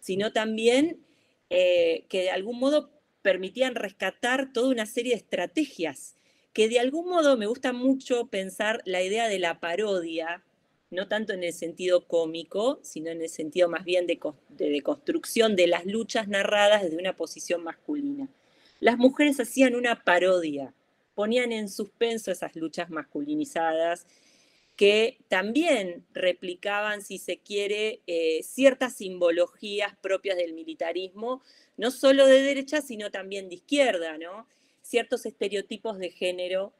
sino también eh, que de algún modo permitían rescatar toda una serie de estrategias, que de algún modo me gusta mucho pensar la idea de la parodia, no tanto en el sentido cómico, sino en el sentido más bien de construcción de las luchas narradas desde una posición masculina. Las mujeres hacían una parodia, ponían en suspenso esas luchas masculinizadas, que también replicaban, si se quiere, eh, ciertas simbologías propias del militarismo, no solo de derecha, sino también de izquierda, ¿no? Ciertos estereotipos de género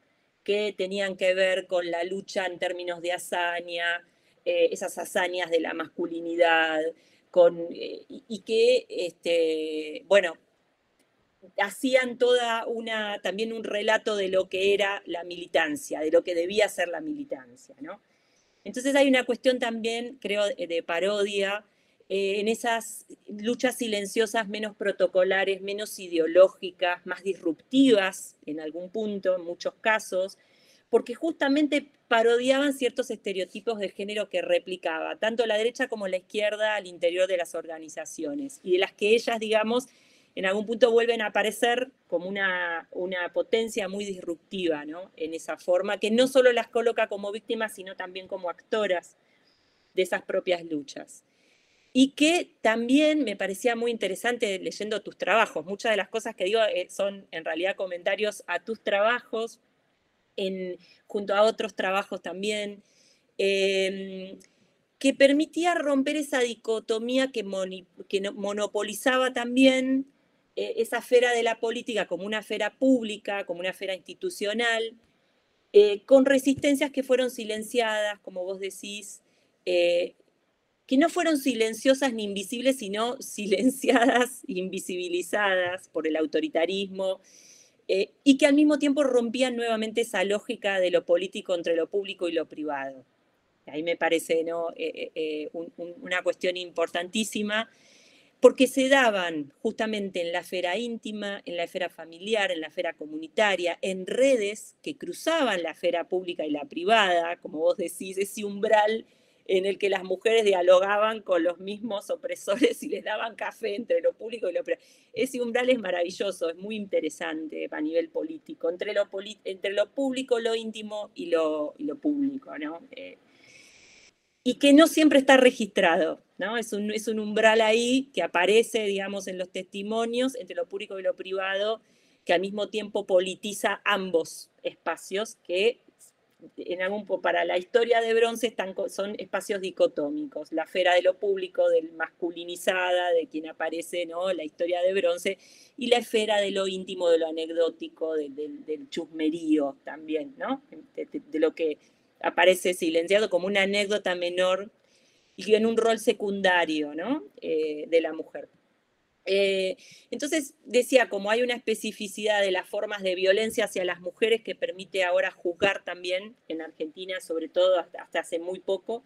que tenían que ver con la lucha en términos de hazaña, eh, esas hazañas de la masculinidad, con, eh, y, que, este, bueno, hacían toda una, también un relato de lo que era la militancia, de lo que debía ser la militancia, Entonces hay una cuestión también, creo, de parodia eh, en esas luchas silenciosas menos protocolares, menos ideológicas, más disruptivas en algún punto, en muchos casos, porque justamente parodiaban ciertos estereotipos de género que replicaba tanto la derecha como la izquierda al interior de las organizaciones y de las que ellas, digamos, en algún punto vuelven a aparecer como una, una potencia muy disruptiva, ¿no? En esa forma, que no solo las coloca como víctimas, sino también como actoras de esas propias luchas. Y que también me parecía muy interesante leyendo tus trabajos. Muchas de las cosas que digo eh, son en realidad comentarios a tus trabajos, en, junto a otros trabajos también. Em, que permitía romper esa dicotomía que, monopolizaba también eh, esa esfera de la política como una esfera pública, como una esfera institucional, eh, con resistencias que fueron silenciadas, como vos decís, eh, que no fueron silenciosas ni invisibles, sino silenciadas, invisibilizadas por el autoritarismo, y que al mismo tiempo rompían nuevamente esa lógica de lo político entre lo público y lo privado. Ahí me parece una cuestión importantísima porque se daban justamente en la esfera íntima, en la esfera familiar, en la esfera comunitaria, en redes que cruzaban la esfera pública y la privada, como vos decís, ese umbral en el que las mujeres dialogaban con los mismos opresores y les daban café entre lo público y lo privado. Ese umbral es maravilloso, es muy interesante a nivel político, entre lo, entre lo público, lo íntimo y lo, lo público, ¿no? Eh, y que no siempre está registrado. ¿no? Es, un, es un umbral ahí que aparece, digamos, en los testimonios entre lo público y lo privado, que al mismo tiempo politiza ambos espacios que en algún, para la historia de bronce están, son espacios dicotómicos, la esfera de lo público, del masculinizada, de quien aparece ¿no? la historia de bronce, y la esfera de lo íntimo, de lo anecdótico, del chusmerío también, ¿no? de, lo que aparece silenciado como una anécdota menor y en un rol secundario eh, de la mujer. Eh, entonces, decía, como hay una especificidad de las formas de violencia hacia las mujeres que permite ahora juzgar también en Argentina, sobre todo hasta, hace muy poco,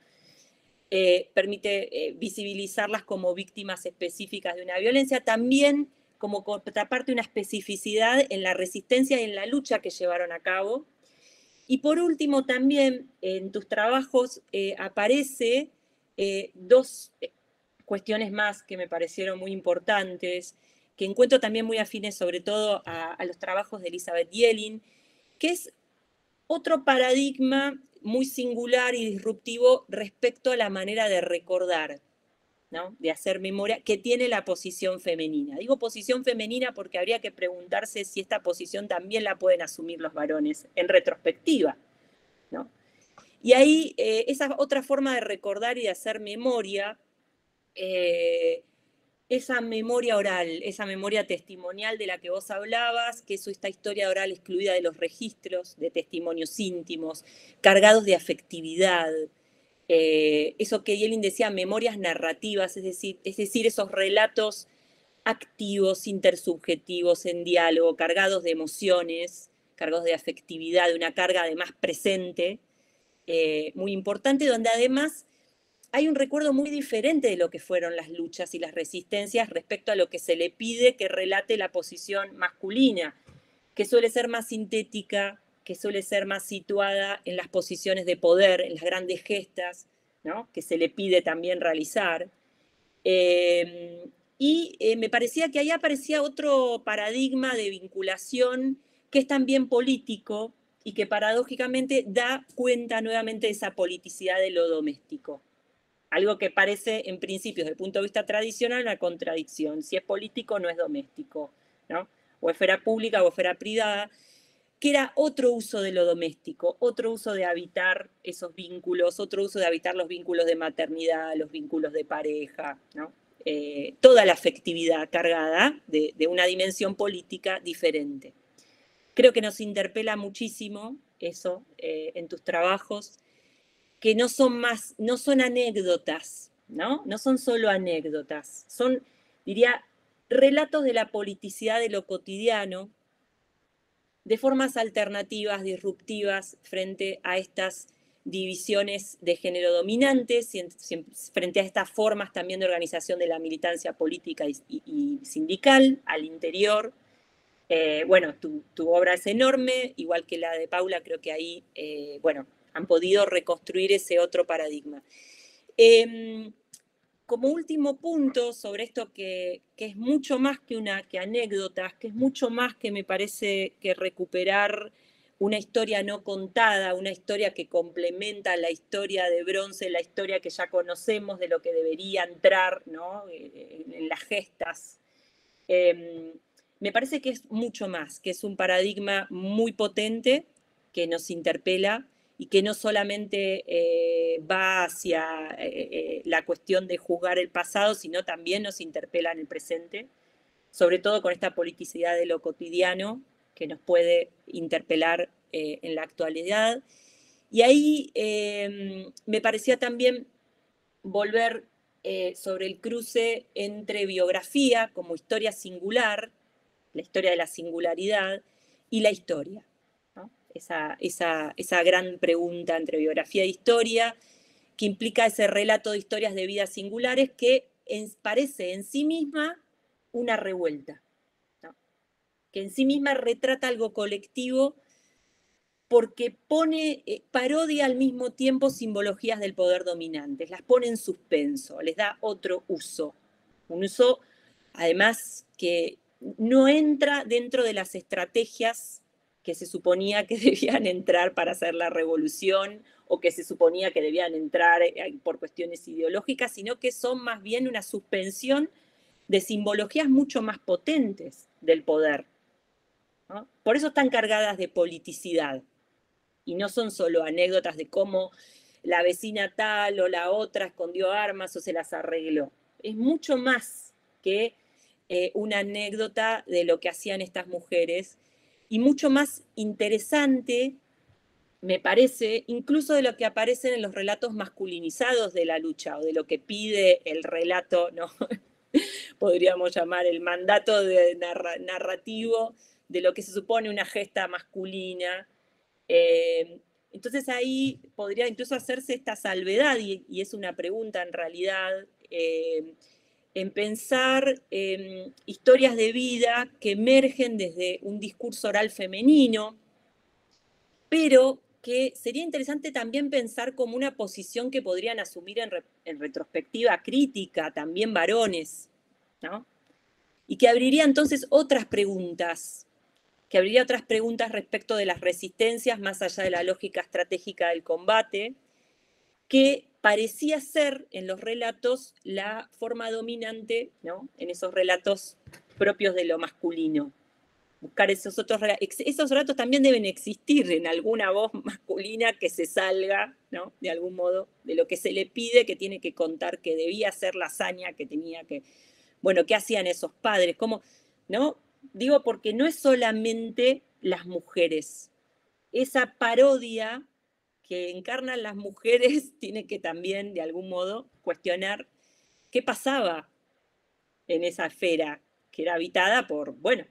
eh, permite visibilizarlas como víctimas específicas de una violencia, también como contraparte una especificidad en la resistencia y en la lucha que llevaron a cabo y por último, también en tus trabajos eh, aparece eh, dos eh, cuestiones más que me parecieron muy importantes, que encuentro también muy afines sobre todo a, los trabajos de Elizabeth Yelin, que es otro paradigma muy singular y disruptivo respecto a la manera de recordar de hacer memoria, que tiene la posición femenina. Digo posición femenina porque habría que preguntarse si esta posición también la pueden asumir los varones en retrospectiva. ¿no? Y ahí eh, esa otra forma de recordar y de hacer memoria, eh, esa memoria oral, esa memoria testimonial de la que vos hablabas, que es esta historia oral excluida de los registros, de testimonios íntimos, cargados de afectividad, eh, eso que Yelin decía, memorias narrativas, es decir, es decir, esos relatos activos, intersubjetivos, en diálogo, cargados de emociones, cargados de afectividad, de una carga además presente, eh, muy importante, donde además hay un recuerdo muy diferente de lo que fueron las luchas y las resistencias respecto a lo que se le pide que relate la posición masculina, que suele ser más sintética, que suele ser más situada en las posiciones de poder, en las grandes gestas, que se le pide también realizar. Eh, y eh, me parecía que ahí aparecía otro paradigma de vinculación que es también político y que paradójicamente da cuenta nuevamente de esa politicidad de lo doméstico. Algo que parece, en principio, desde el punto de vista tradicional, una contradicción. Si es político, no es doméstico, ¿no? O esfera pública o esfera privada que era otro uso de lo doméstico, otro uso de habitar esos vínculos, otro uso de habitar los vínculos de maternidad, los vínculos de pareja, eh, toda la afectividad cargada de, una dimensión política diferente. Creo que nos interpela muchísimo eso eh, en tus trabajos, que no son más, no son anécdotas, ¿no? No son solo anécdotas, son, diría, relatos de la politicidad de lo cotidiano, de formas alternativas, disruptivas, frente a estas divisiones de género dominantes, frente a estas formas también de organización de la militancia política y, sindical al interior. Eh, bueno, tu, obra es enorme, igual que la de Paula, creo que ahí, eh, bueno, han podido reconstruir ese otro paradigma. Em, como último punto sobre esto que, es mucho más que una que anécdotas, que es mucho más que me parece que recuperar una historia no contada, una historia que complementa la historia de bronce, la historia que ya conocemos de lo que debería entrar ¿no? Eh, en, las gestas. Em, me parece que es mucho más, que es un paradigma muy potente que nos interpela y que no solamente eh, va hacia eh, eh, la cuestión de juzgar el pasado, sino también nos interpela en el presente, sobre todo con esta politicidad de lo cotidiano que nos puede interpelar en la actualidad. Y ahí me parecía también volver sobre el cruce entre biografía como historia singular, la historia de la singularidad, y la historia esa, gran pregunta entre biografía e historia, que implica ese relato de historias de vidas singulares que parece en sí misma una revuelta, que en sí misma retrata algo colectivo porque pone, eh, parodia al mismo tiempo simbologías del poder dominante, las pone en suspenso, les da otro uso, un uso además que no entra dentro de las estrategias que se suponía que debían entrar para hacer la revolución o que se suponía que debían entrar eh, por cuestiones ideológicas, sino que son más bien una suspensión de simbologías mucho más potentes del poder. Por eso están cargadas de politicidad y no son solo anécdotas de cómo la vecina tal o la otra escondió armas o se las arregló. Es mucho más que eh, una anécdota de lo que hacían estas mujeres y mucho más interesante, me parece, incluso de lo que aparecen en los relatos masculinizados de la lucha o de lo que pide el relato, ¿no? podríamos llamar el mandato narrativo de lo que se supone una gesta masculina. Eh, entonces ahí podría incluso hacerse esta salvedad, y, es una pregunta en realidad, eh, en pensar historias de vida que emergen desde un discurso oral femenino, pero que sería interesante también pensar como una posición que podrían asumir en, retrospectiva crítica también varones, ¿no? Y que abriría entonces otras preguntas, que abriría otras preguntas respecto de las resistencias más allá de la lógica estratégica del combate, que parecía ser en los relatos la forma dominante, ¿no? En esos relatos propios de lo masculino. Buscar esos otros relatos. Esos relatos también deben existir en alguna voz masculina que se salga, ¿no? De algún modo, de lo que se le pide, que tiene que contar, que debía ser la hazaña, que tenía que. Bueno, ¿qué hacían esos padres? ¿Cómo? ¿No? Digo porque no es solamente las mujeres. Esa parodia que encarnan las mujeres tiene que también, de algún modo, cuestionar qué pasaba en esa esfera que era habitada por, bueno,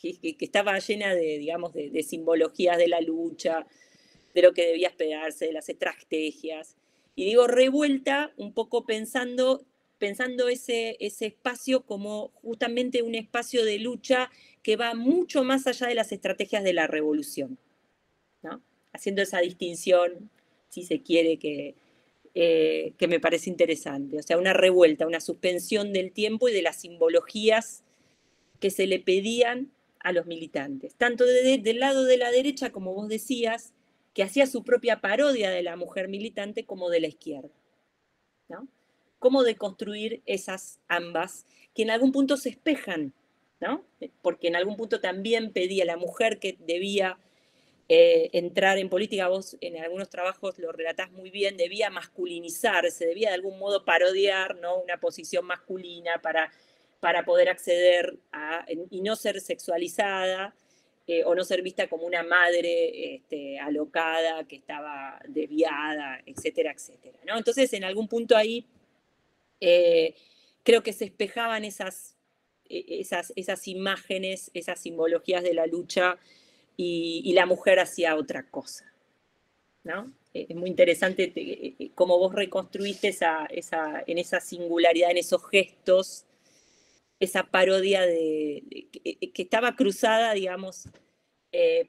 que, estaba llena de, digamos, de, simbologías de la lucha, de lo que debía esperarse, de las estrategias. Y digo revuelta un poco pensando, pensando ese, ese espacio como justamente un espacio de lucha que va mucho más allá de las estrategias de la revolución. ¿no? haciendo esa distinción, si se quiere, que, eh, que me parece interesante. O sea, una revuelta, una suspensión del tiempo y de las simbologías que se le pedían a los militantes, tanto del lado de la derecha, como vos decías, que hacía su propia parodia de la mujer militante, como de la izquierda. ¿no? Cómo deconstruir esas ambas, que en algún punto se espejan, ¿no? porque en algún punto también pedía la mujer que debía eh, entrar en política, vos en algunos trabajos lo relatás muy bien, debía masculinizarse, debía de algún modo parodiar ¿no? una posición masculina para, para poder acceder y no ser sexualizada. Eh, o no ser vista como una madre este, alocada que estaba desviada, etcétera, etcétera. ¿no? Entonces, en algún punto ahí eh, creo que se espejaban esas, e, esas, esas, imágenes, esas simbologías de la lucha y, la mujer hacía otra cosa. ¿no? Eh, es muy interesante eh, eh, cómo vos reconstruiste esa, esa, en esa singularidad, en esos gestos, esa parodia de, que, estaba cruzada, digamos,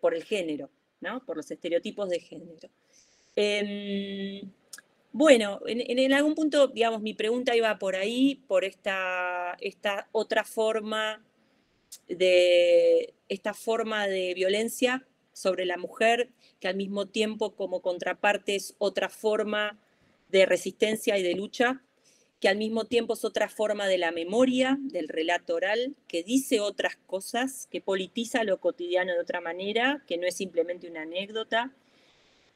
por el género, ¿no? por los estereotipos de género. Em, bueno, en, algún punto, digamos, mi pregunta iba por ahí, por esta, esta otra forma de esta forma de violencia sobre la mujer, que al mismo tiempo como contraparte es otra forma de resistencia y de lucha, que al mismo tiempo es otra forma de la memoria, del relato oral, que dice otras cosas, que politiza lo cotidiano de otra manera, que no es simplemente una anécdota,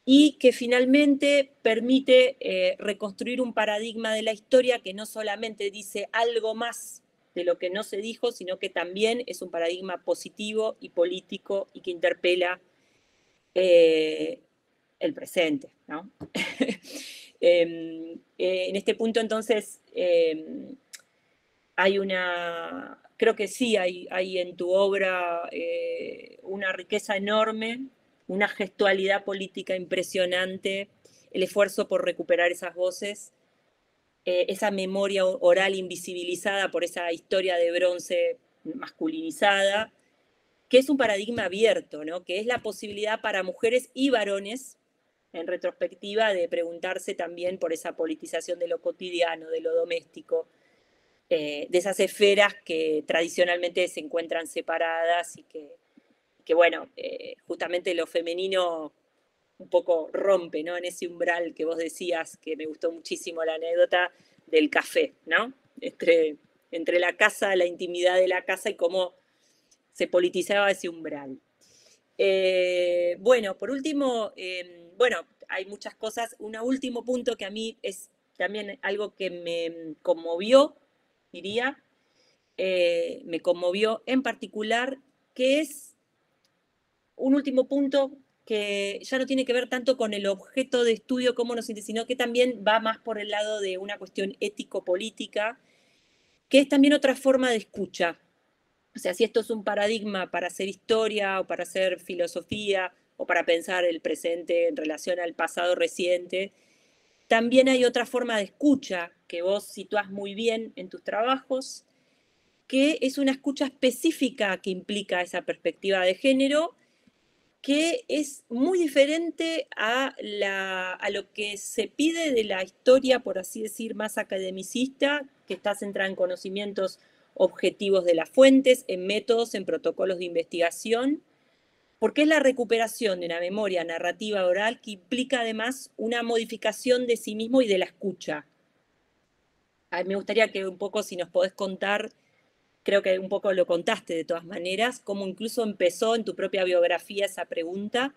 y que finalmente permite eh, reconstruir un paradigma de la historia que no solamente dice algo más de lo que no se dijo, sino que también es un paradigma positivo y político y que interpela eh, el presente. Em, eh, en este punto entonces em, hay una, creo que sí, hay, hay en tu obra eh, una riqueza enorme, una gestualidad política impresionante, el esfuerzo por recuperar esas voces eh, esa memoria oral invisibilizada por esa historia de bronce masculinizada, que es un paradigma abierto, ¿no? que es la posibilidad para mujeres y varones, en retrospectiva, de preguntarse también por esa politización de lo cotidiano, de lo doméstico, eh, de esas esferas que tradicionalmente se encuentran separadas y que, que bueno, eh, justamente lo femenino un poco rompe, ¿no? En ese umbral que vos decías, que me gustó muchísimo la anécdota del café, ¿no? Entre, la casa, la intimidad de la casa y cómo se politizaba ese umbral. Eh, bueno, por último, em, bueno, hay muchas cosas. Un último punto que a mí es también algo que me conmovió, diría, eh, me conmovió en particular, que es un último punto que ya no tiene que ver tanto con el objeto de estudio, como nos sino que también va más por el lado de una cuestión ético-política, que es también otra forma de escucha. O sea, si esto es un paradigma para hacer historia o para hacer filosofía o para pensar el presente en relación al pasado reciente, también hay otra forma de escucha que vos situás muy bien en tus trabajos, que es una escucha específica que implica esa perspectiva de género que es muy diferente a, lo que se pide de la historia, por así decir, más academicista, que está centrada en conocimientos objetivos de las fuentes, en métodos, en protocolos de investigación, porque es la recuperación de una memoria narrativa oral que implica además una modificación de sí mismo y de la escucha. A mí me gustaría que un poco, si nos podés contar creo que un poco lo contaste de todas maneras, cómo incluso empezó en tu propia biografía esa pregunta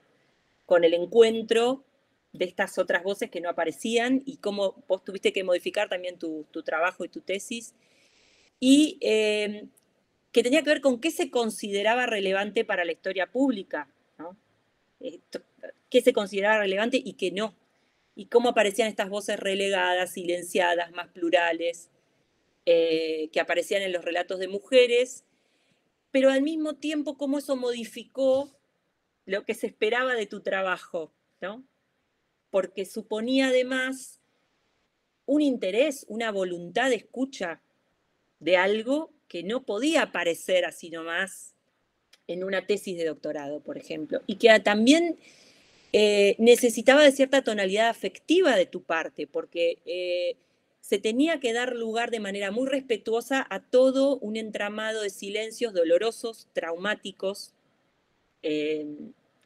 con el encuentro de estas otras voces que no aparecían y cómo vos tuviste que modificar también tu, trabajo y tu tesis. Y em, que tenía que ver con qué se consideraba relevante para la historia pública, ¿no? Eh, qué se consideraba relevante y qué no, y cómo aparecían estas voces relegadas, silenciadas, más plurales. Eh, que aparecían en los relatos de mujeres, pero al mismo tiempo cómo eso modificó lo que se esperaba de tu trabajo, ¿no? Porque suponía además un interés, una voluntad de escucha de algo que no podía aparecer así nomás en una tesis de doctorado, por ejemplo, y que también eh, necesitaba de cierta tonalidad afectiva de tu parte, porque eh, se tenía que dar lugar de manera muy respetuosa a todo un entramado de silencios dolorosos, traumáticos, eh,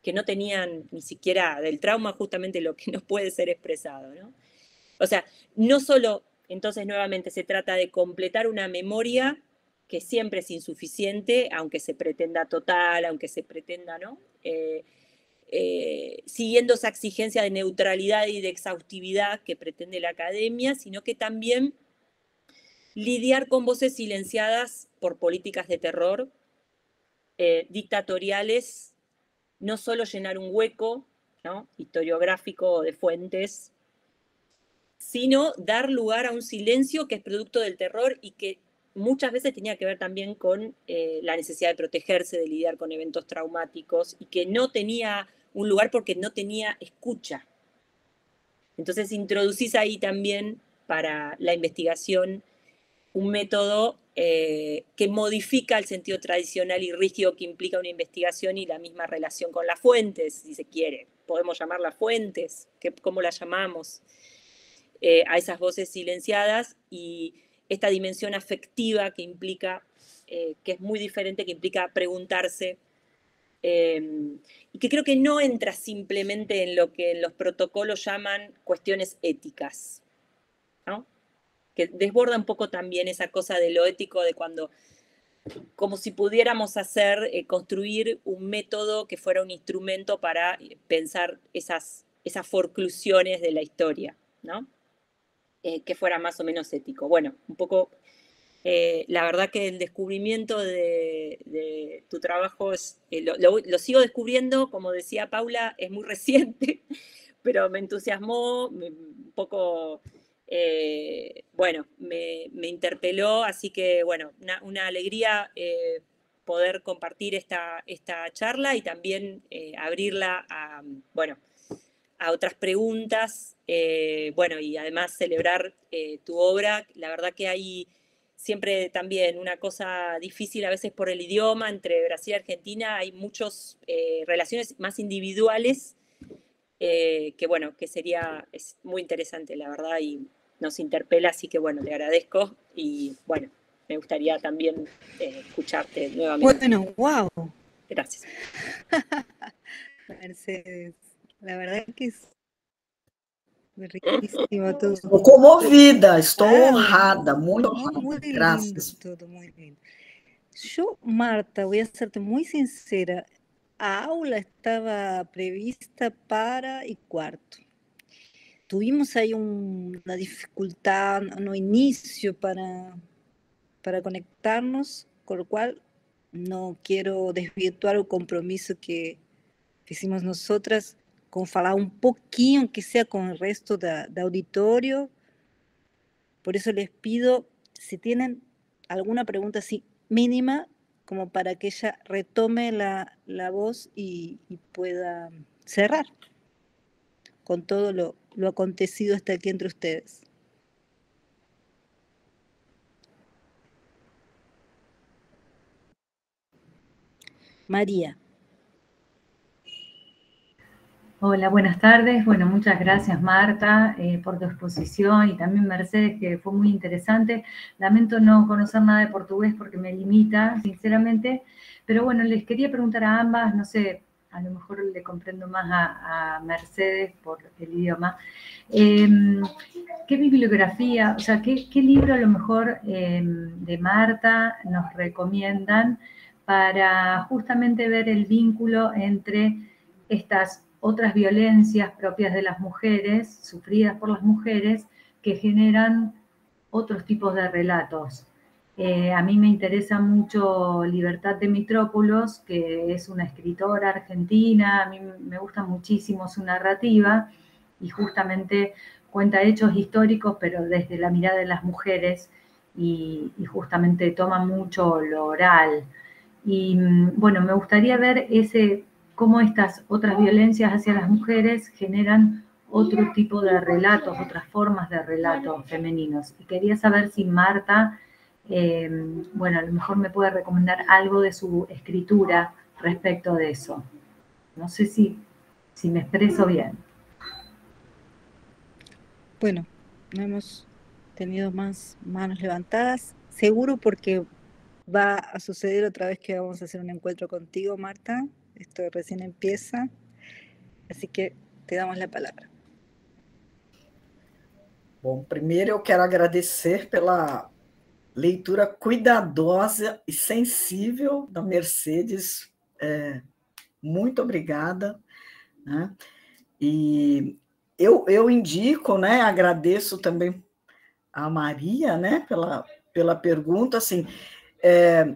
que no tenían ni siquiera del trauma justamente lo que no puede ser expresado. ¿no? O sea, no solo, entonces nuevamente se trata de completar una memoria que siempre es insuficiente, aunque se pretenda total, aunque se pretenda, ¿no? Eh, eh, siguiendo esa exigencia de neutralidad y de exhaustividad que pretende la academia, sino que también lidiar con voces silenciadas por políticas de terror eh, dictatoriales, no solo llenar un hueco ¿no? historiográfico de fuentes, sino dar lugar a un silencio que es producto del terror y que muchas veces tenía que ver también con eh, la necesidad de protegerse, de lidiar con eventos traumáticos y que no tenía un lugar porque no tenía escucha. Entonces introducís ahí también para la investigación un método eh, que modifica el sentido tradicional y rígido que implica una investigación y la misma relación con las fuentes, si se quiere. Podemos las fuentes, que, ¿cómo las llamamos? Eh, a esas voces silenciadas y esta dimensión afectiva que implica, eh, que es muy diferente, que implica preguntarse Em, y que creo que no entra simplemente en lo que los protocolos llaman cuestiones éticas, ¿no? que desborda un poco también esa cosa de lo ético de cuando como si pudiéramos hacer, eh, construir un método que fuera un instrumento para eh, pensar esas, esas forclusiones de la historia, ¿no? Eh, que fuera más o menos ético. Bueno, un poco eh, la verdad que el descubrimiento de, tu trabajo eh, lo, sigo descubriendo, como decía Paula, es muy reciente, pero me entusiasmó, un poco, eh, bueno, me, interpeló, así que bueno, una, alegría poder compartir esta, esta charla y también abrirla a, bueno, a otras preguntas, bueno, y además celebrar tu obra. La verdad que hay siempre también una cosa difícil a veces por el idioma entre Brasil y Argentina, hay muchas eh, relaciones más individuales eh, que bueno, que sería es muy interesante la verdad y nos interpela, así que bueno, le agradezco y bueno, me gustaría también eh, escucharte nuevamente. Bueno, wow. Gracias. Mercedes, la verdad que es como vida Comovida, estou honrada, muchas honrada. Yo, Marta, voy a ser muy sincera. la aula estaba prevista para el cuarto. Tuvimos ahí una dificultad no inicio para, para conectarnos, con lo cual no quiero desvirtuar el compromiso que hicimos nosotras con falar un pouquinho, que sea con el resto de auditorio. Por eso les pido, si tienen alguna pregunta así mínima, como para que ella retome la, voz y, pueda cerrar con todo lo, lo acontecido hasta aquí entre ustedes. María, Hola, buenas tardes. Bueno, muchas gracias Marta eh, por tu exposición y también Mercedes, que fue muy interesante. Lamento no conocer nada de portugués porque me limita, sinceramente, pero bueno, les quería preguntar a ambas, no sé, a lo mejor le comprendo más a, Mercedes por el idioma. Em, ¿Qué bibliografía, o sea, qué, libro a lo mejor em, de Marta nos recomiendan para justamente ver el vínculo entre estas otras violencias propias de las mujeres, sufridas por las mujeres, que generan otros tipos de relatos. Eh, a mí me interesa mucho Libertad de Mitrópolos, que es una escritora argentina, a mí me gusta muchísimo su narrativa y justamente cuenta hechos históricos, pero desde la mirada de las mujeres y justamente toma mucho lo oral. Y mm, bueno, me gustaría ver ese cómo estas otras violencias hacia las mujeres generan otro tipo de relatos, otras formas de relatos femeninos. Y quería saber si Marta, eh, bueno, a lo mejor me puede recomendar algo de su escritura respecto de eso. No sé si, si me expreso bien. Bueno, no hemos tenido más manos levantadas, seguro porque va a suceder otra vez que vamos a hacer un encuentro contigo, Marta, Esto recién empieza, así que te damos la palabra. Bom, primeiro eu quero agradecer pela leitura cuidadosa e sensível da Mercedes. É, muito obrigada. Né? E eu, eu indico, né, agradeço também a Maria né, pela, pela pergunta. Assim, é,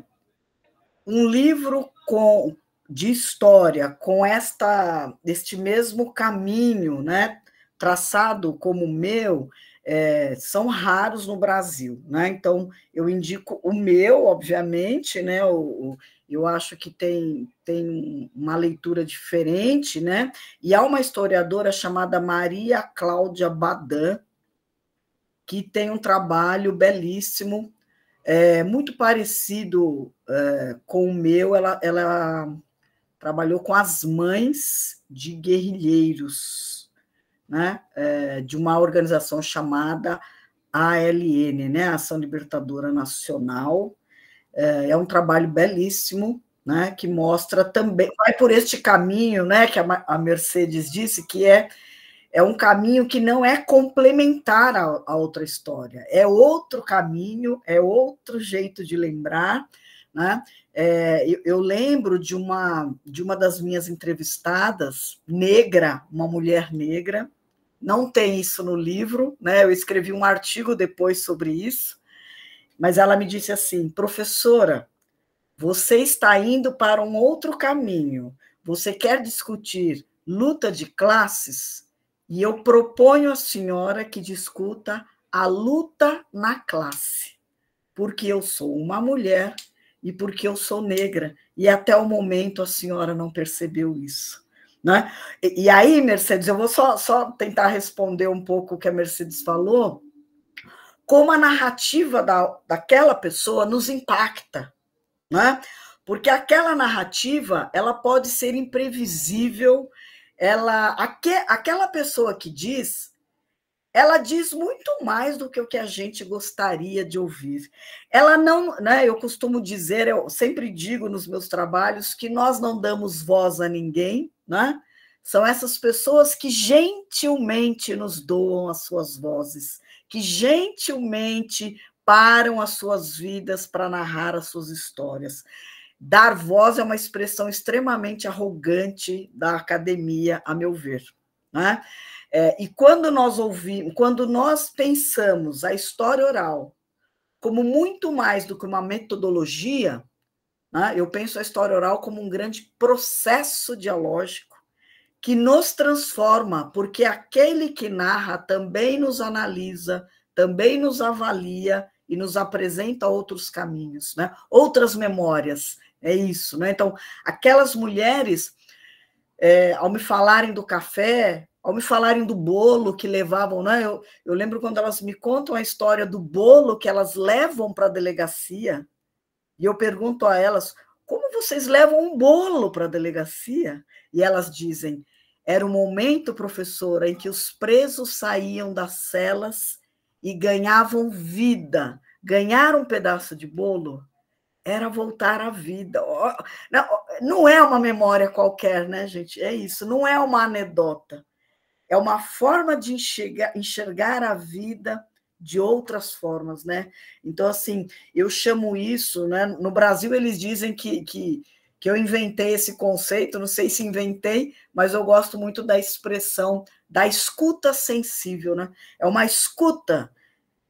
um livro com de história com esta este mesmo caminho, né, traçado como o meu, é, são raros no Brasil, né? Então eu indico o meu, obviamente, né? O, o, eu acho que tem, tem uma leitura diferente, né? E há uma historiadora chamada Maria Cláudia Badan, que tem um trabalho belíssimo, é, muito parecido é, com o meu. Ela, ela trabalhou com as mães de guerrilheiros, né, é, de uma organização chamada ALN, né, Ação Libertadora Nacional. É, é um trabalho belíssimo, né, que mostra também, vai por este caminho, né, que a, a Mercedes disse, que é é um caminho que não é complementar a, a, outra história, é outro caminho, é outro jeito de lembrar, né? É, eu, eu, lembro de uma, de uma das minhas entrevistadas, negra, uma mulher negra, não tem isso no livro, né? eu escrevi um artigo depois sobre isso, mas ela me disse assim: professora, você está indo para um outro caminho, você quer discutir luta de classes? E eu proponho à senhora que discuta a luta na classe, porque eu sou uma mulher e porque eu sou negra. E até o momento a senhora não percebeu isso. Né? E, e aí, Mercedes, eu vou só, só tentar responder um pouco o que a Mercedes falou, como a narrativa da, daquela pessoa nos impacta. Né? Porque aquela narrativa ela pode ser imprevisível, ela aque aquela pessoa que diz ela diz muito mais do que o que a gente gostaria de ouvir. Ela não, né, eu costumo dizer, eu sempre digo nos meus trabalhos que nós não damos voz a ninguém, né? São essas pessoas que gentilmente nos doam as suas vozes, que gentilmente param as suas vidas para narrar as suas histórias. Dar voz é uma expressão extremamente arrogante da academia, a meu ver, né? É, e quando nós ouvimos, quando nós pensamos a história oral como muito mais do que uma metodologia, né, eu penso a história oral como um grande processo dialógico que nos transforma, porque aquele que narra também nos analisa, também nos avalia e nos apresenta outros caminhos, né? outras memórias. É isso, né? Então, aquelas mulheres, é, ao me falarem do café, ao me falarem do bolo que levavam, né? Eu, eu lembro quando elas me contam a história do bolo que elas levam para a delegacia, e eu pergunto a elas: como vocês levam um bolo para a delegacia? E elas dizem: era o momento, professora, em que os presos saíam das celas e ganhavam vida. Ganhar um pedaço de bolo era voltar à vida. Não é uma memória qualquer, né, gente? É isso, não é uma anedota é uma forma de enxergar, enxergar a vida de outras formas, né? Então, assim, eu chamo isso, né? No Brasil, eles dizem que, que, que eu inventei esse conceito, não sei se inventei, mas eu gosto muito da expressão da escuta sensível, né? É uma escuta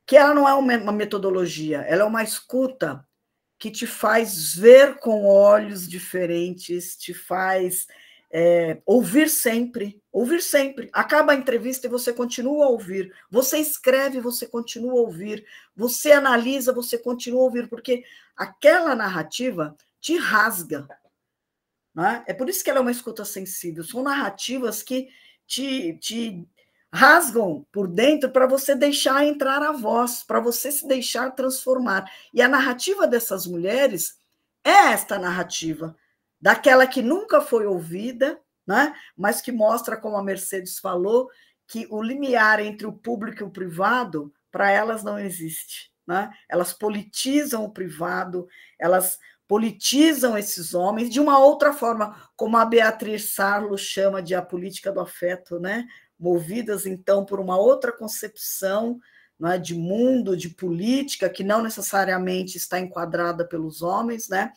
que ela não é uma metodologia, ela é uma escuta que te faz ver com olhos diferentes, te faz é, ouvir sempre, Ouvir sempre. Acaba a entrevista e você continua a ouvir. Você escreve, você continua a ouvir. Você analisa, você continua a ouvir, porque aquela narrativa te rasga. Né? É por isso que ela é uma escuta sensível. São narrativas que te, te rasgam por dentro para você deixar entrar a voz, para você se deixar transformar. E a narrativa dessas mulheres é esta narrativa, daquela que nunca foi ouvida, né? mas que mostra, como a Mercedes falou, que o limiar entre o público e o privado, para elas não existe. Né? Elas politizam o privado, elas politizam esses homens de uma outra forma, como a Beatriz Sarlo chama de a política do afeto, né? movidas então por uma outra concepção né, de mundo, de política, que não necessariamente está enquadrada pelos homens, né?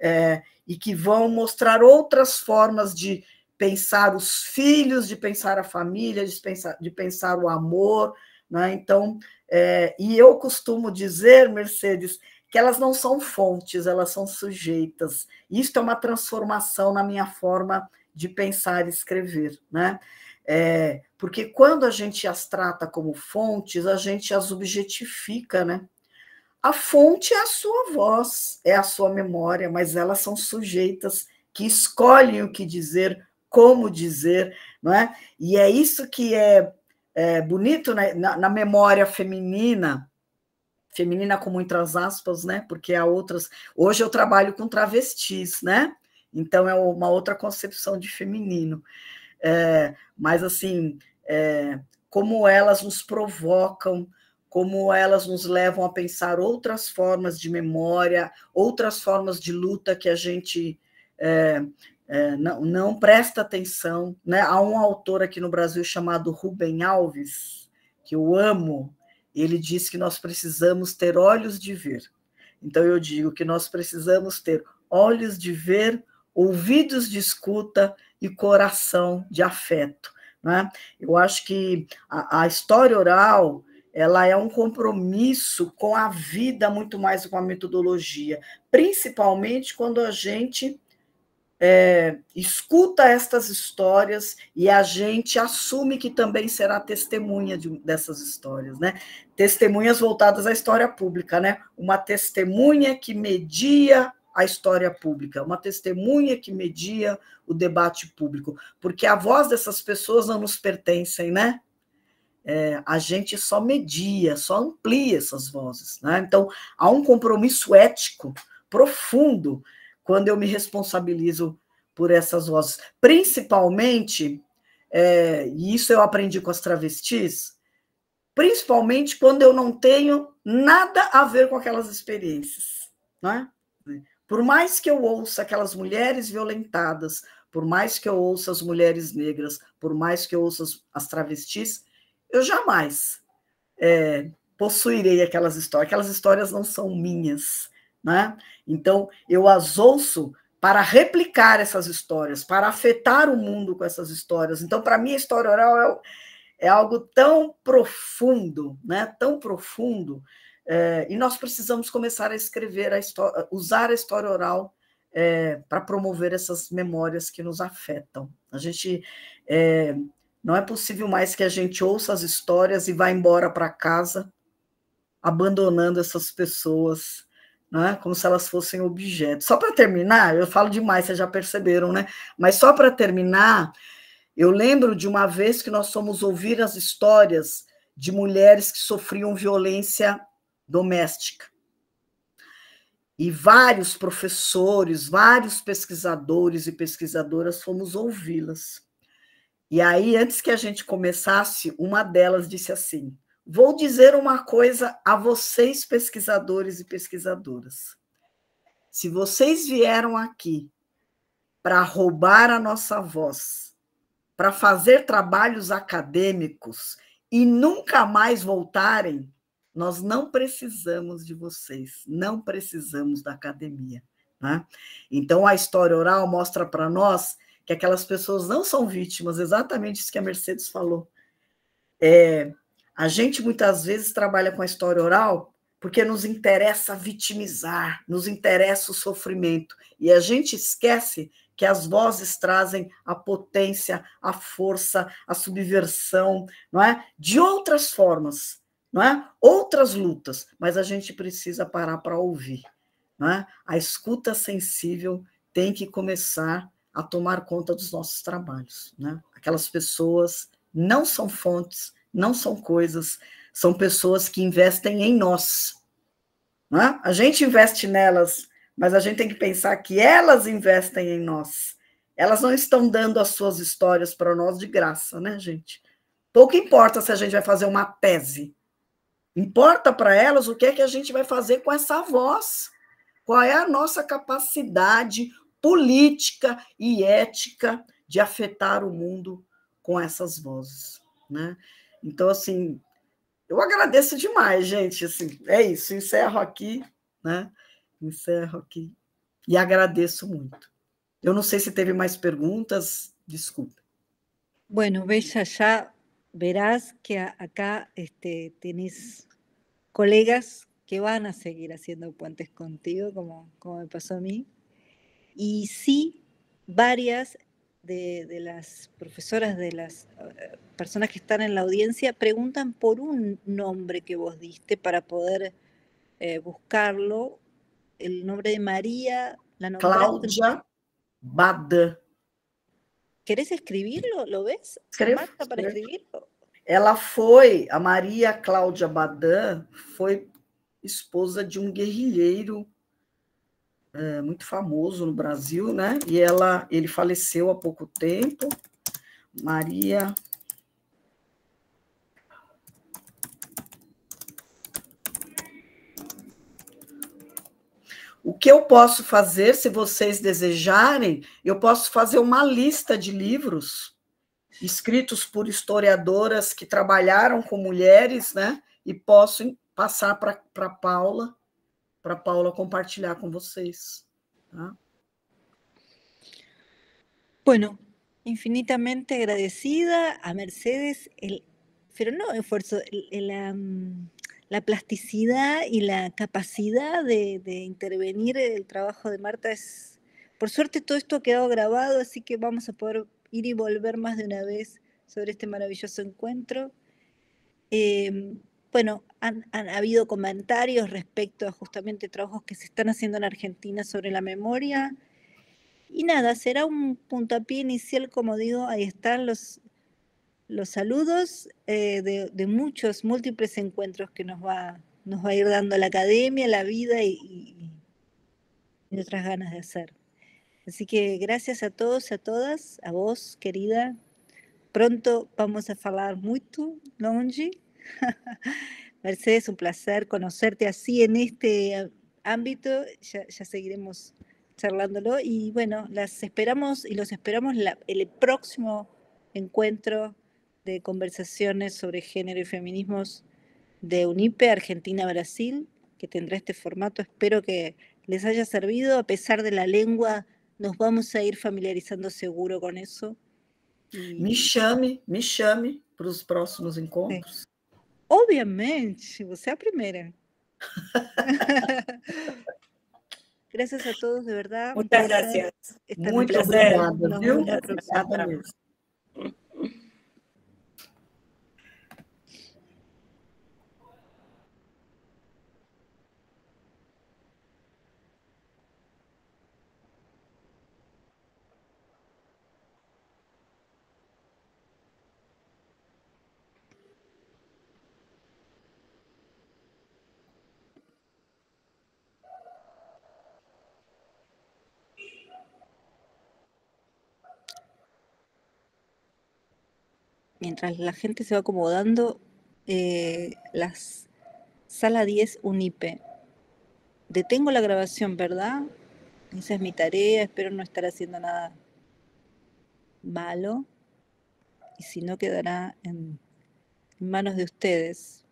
É, e que vão mostrar outras formas de pensar os filhos, de pensar a família, de pensar, de pensar o amor. Né? Então, é, e eu costumo dizer, Mercedes, que elas não são fontes, elas são sujeitas. Isto é uma transformação na minha forma de pensar e escrever, né? É, porque quando a gente as trata como fontes, a gente as objetifica, né? A fonte é a sua voz, é a sua memória, mas elas são sujeitas que escolhem o que dizer, como dizer, não é? E é isso que é, é bonito né, na, na, memória feminina, feminina com muitas aspas, né? Porque há outras. Hoje eu trabalho com travestis, né? Então é uma outra concepção de feminino. É, mas assim, é, como elas nos provocam, como elas nos levam a pensar outras formas de memória, outras formas de luta que a gente é, é, não, não, presta atenção. Né? Há um autor aqui no Brasil chamado Rubem Alves, que eu amo, ele diz que nós precisamos ter olhos de ver. Então eu digo que nós precisamos ter olhos de ver, ouvidos de escuta e coração de afeto. Né? Eu acho que a, a história oral ela é um compromisso com a vida muito mais do que metodologia, principalmente quando a gente é, escuta estas histórias e a gente assume que também será testemunha de, dessas histórias, né? Testemunhas voltadas à história pública, né? Uma testemunha que media a história pública, uma testemunha que media o debate público, porque a voz dessas pessoas não nos pertencem, né? É, a gente só media, só amplia essas vozes, né? Então há um compromisso ético profundo quando eu me responsabilizo por essas vozes. Principalmente, é, e isso eu aprendi com as travestis, principalmente quando eu não tenho nada a ver com aquelas experiências. é? Por mais que eu ouça aquelas mulheres violentadas, por mais que eu ouça as mulheres negras, por mais que eu ouça as travestis, eu jamais é, possuirei aquelas histórias. Aquelas histórias não são minhas. Né? Então, eu as ouço para replicar essas histórias, para afetar o mundo com essas histórias. Então, para mim, a história oral é, é algo tão profundo, né? tão profundo, é, e nós precisamos começar a escrever, a história, usar a história oral é, para promover essas memórias que nos afetam. A gente é, não é possível mais que a gente ouça as histórias e vá embora para casa, abandonando essas pessoas né? como se elas fossem objetos. Só para terminar, eu falo demais, vocês já perceberam, né? Mas só para terminar, eu lembro de uma vez que nós fomos ouvir as histórias de mulheres que sofriam violência doméstica. E vários professores, vários pesquisadores e pesquisadoras fomos ouvi-las. E aí, antes que a gente começasse, uma delas disse assim: Vou dizer uma coisa a vocês, pesquisadores e pesquisadoras. Se vocês vieram aqui para roubar a nossa voz, para fazer trabalhos acadêmicos e nunca mais voltarem, nós não precisamos de vocês, não precisamos da academia. Né? Então, a história oral mostra para nós que aquelas pessoas não são vítimas, exatamente isso que a Mercedes falou. É, a gente muitas vezes trabalha com a história oral porque nos interessa vitimizar, nos interessa o sofrimento. E a gente esquece que as vozes trazem a potência, a força, a subversão, não é? De outras formas, não é? Outras lutas, mas a gente precisa parar para ouvir, não é? A escuta sensível tem que começar a tomar conta dos nossos trabalhos, né? Aquelas pessoas não são fontes não são coisas, são pessoas que investem em nós. Né? A gente investe nelas, mas a gente tem que pensar que elas investem em nós. Elas não estão dando as suas histórias para nós de graça, né, gente? Pouco importa se a gente vai fazer uma tese. Importa para elas o que é que a gente vai fazer com essa voz. Qual é a nossa capacidade política e ética de afetar o mundo com essas vozes, né? Então, assim, eu agradeço demais, gente. Assim, é isso, encerro aqui, né? Encerro aqui. E agradeço muito. Eu não sei se teve mais perguntas, desculpe. Bueno, veja já, verás que acá este, tenés colegas que van a seguir haciendo puentes contigo, como, como me pasó a mí. Y sí, varias de, las profesoras, de las eh, personas que están en la audiencia, preguntan por un nombre que vos diste para poder eh, buscarlo. El nombre de María, la Claudia Bad. ¿Querés escribirlo? ¿Lo ves? para escribirlo? Ela foi, a María Claudia Badan, fue esposa de un um guerrilheiro é, muito famoso no Brasil, né? E ela, ele faleceu há pouco tempo. Maria O que eu posso fazer, se vocês desejarem, eu posso fazer uma lista de livros escritos por historiadoras que trabalharam com mulheres, né? E posso passar para Paula para Paula compartilhar con vocês. Bueno, infinitamente agradecida a Mercedes, el, pero no esfuerzo, la, plasticidad y la capacidad de, intervenir el trabajo de Marta es, por suerte todo esto ha quedado grabado, así que vamos a poder ir y volver más de una vez sobre este maravilloso encuentro. Em, bueno, han, habido comentarios respecto a justamente trabajos que se están haciendo en Argentina sobre la memoria. Y nada, será un puntapié inicial, como digo, ahí están los, los saludos eh, de, muchos, múltiples encuentros que nos va, nos va a ir dando la academia, la vida y, otras ganas de hacer. Así que gracias a todos y a todas, a vos, querida. Pronto vamos a hablar mucho, Longi. Mercedes, un placer conocerte así en este eh, ámbito. Ya, seguiremos charlándolo y bueno, las esperamos y los esperamos la, el próximo encuentro de conversaciones sobre género y feminismos de UNIPE Argentina-Brasil, que tendrá este formato. Espero que les haya servido, a pesar de la lengua, nos vamos a ir familiarizando seguro con eso. Me chame, me chame para los próximos encuentros Obviamente, você é a primeira. gracias a todos, de verdad. Muchas gracias. Muchas gracias. Muy gracias. Obrigada, Nos, obrigada. mientras la gente se va acomodando, la eh, las sala 10 UNIPE. Detengo la grabación, ¿verdad? Esa es mi tarea, espero no estar haciendo nada malo. Y si no, quedará en manos de ustedes.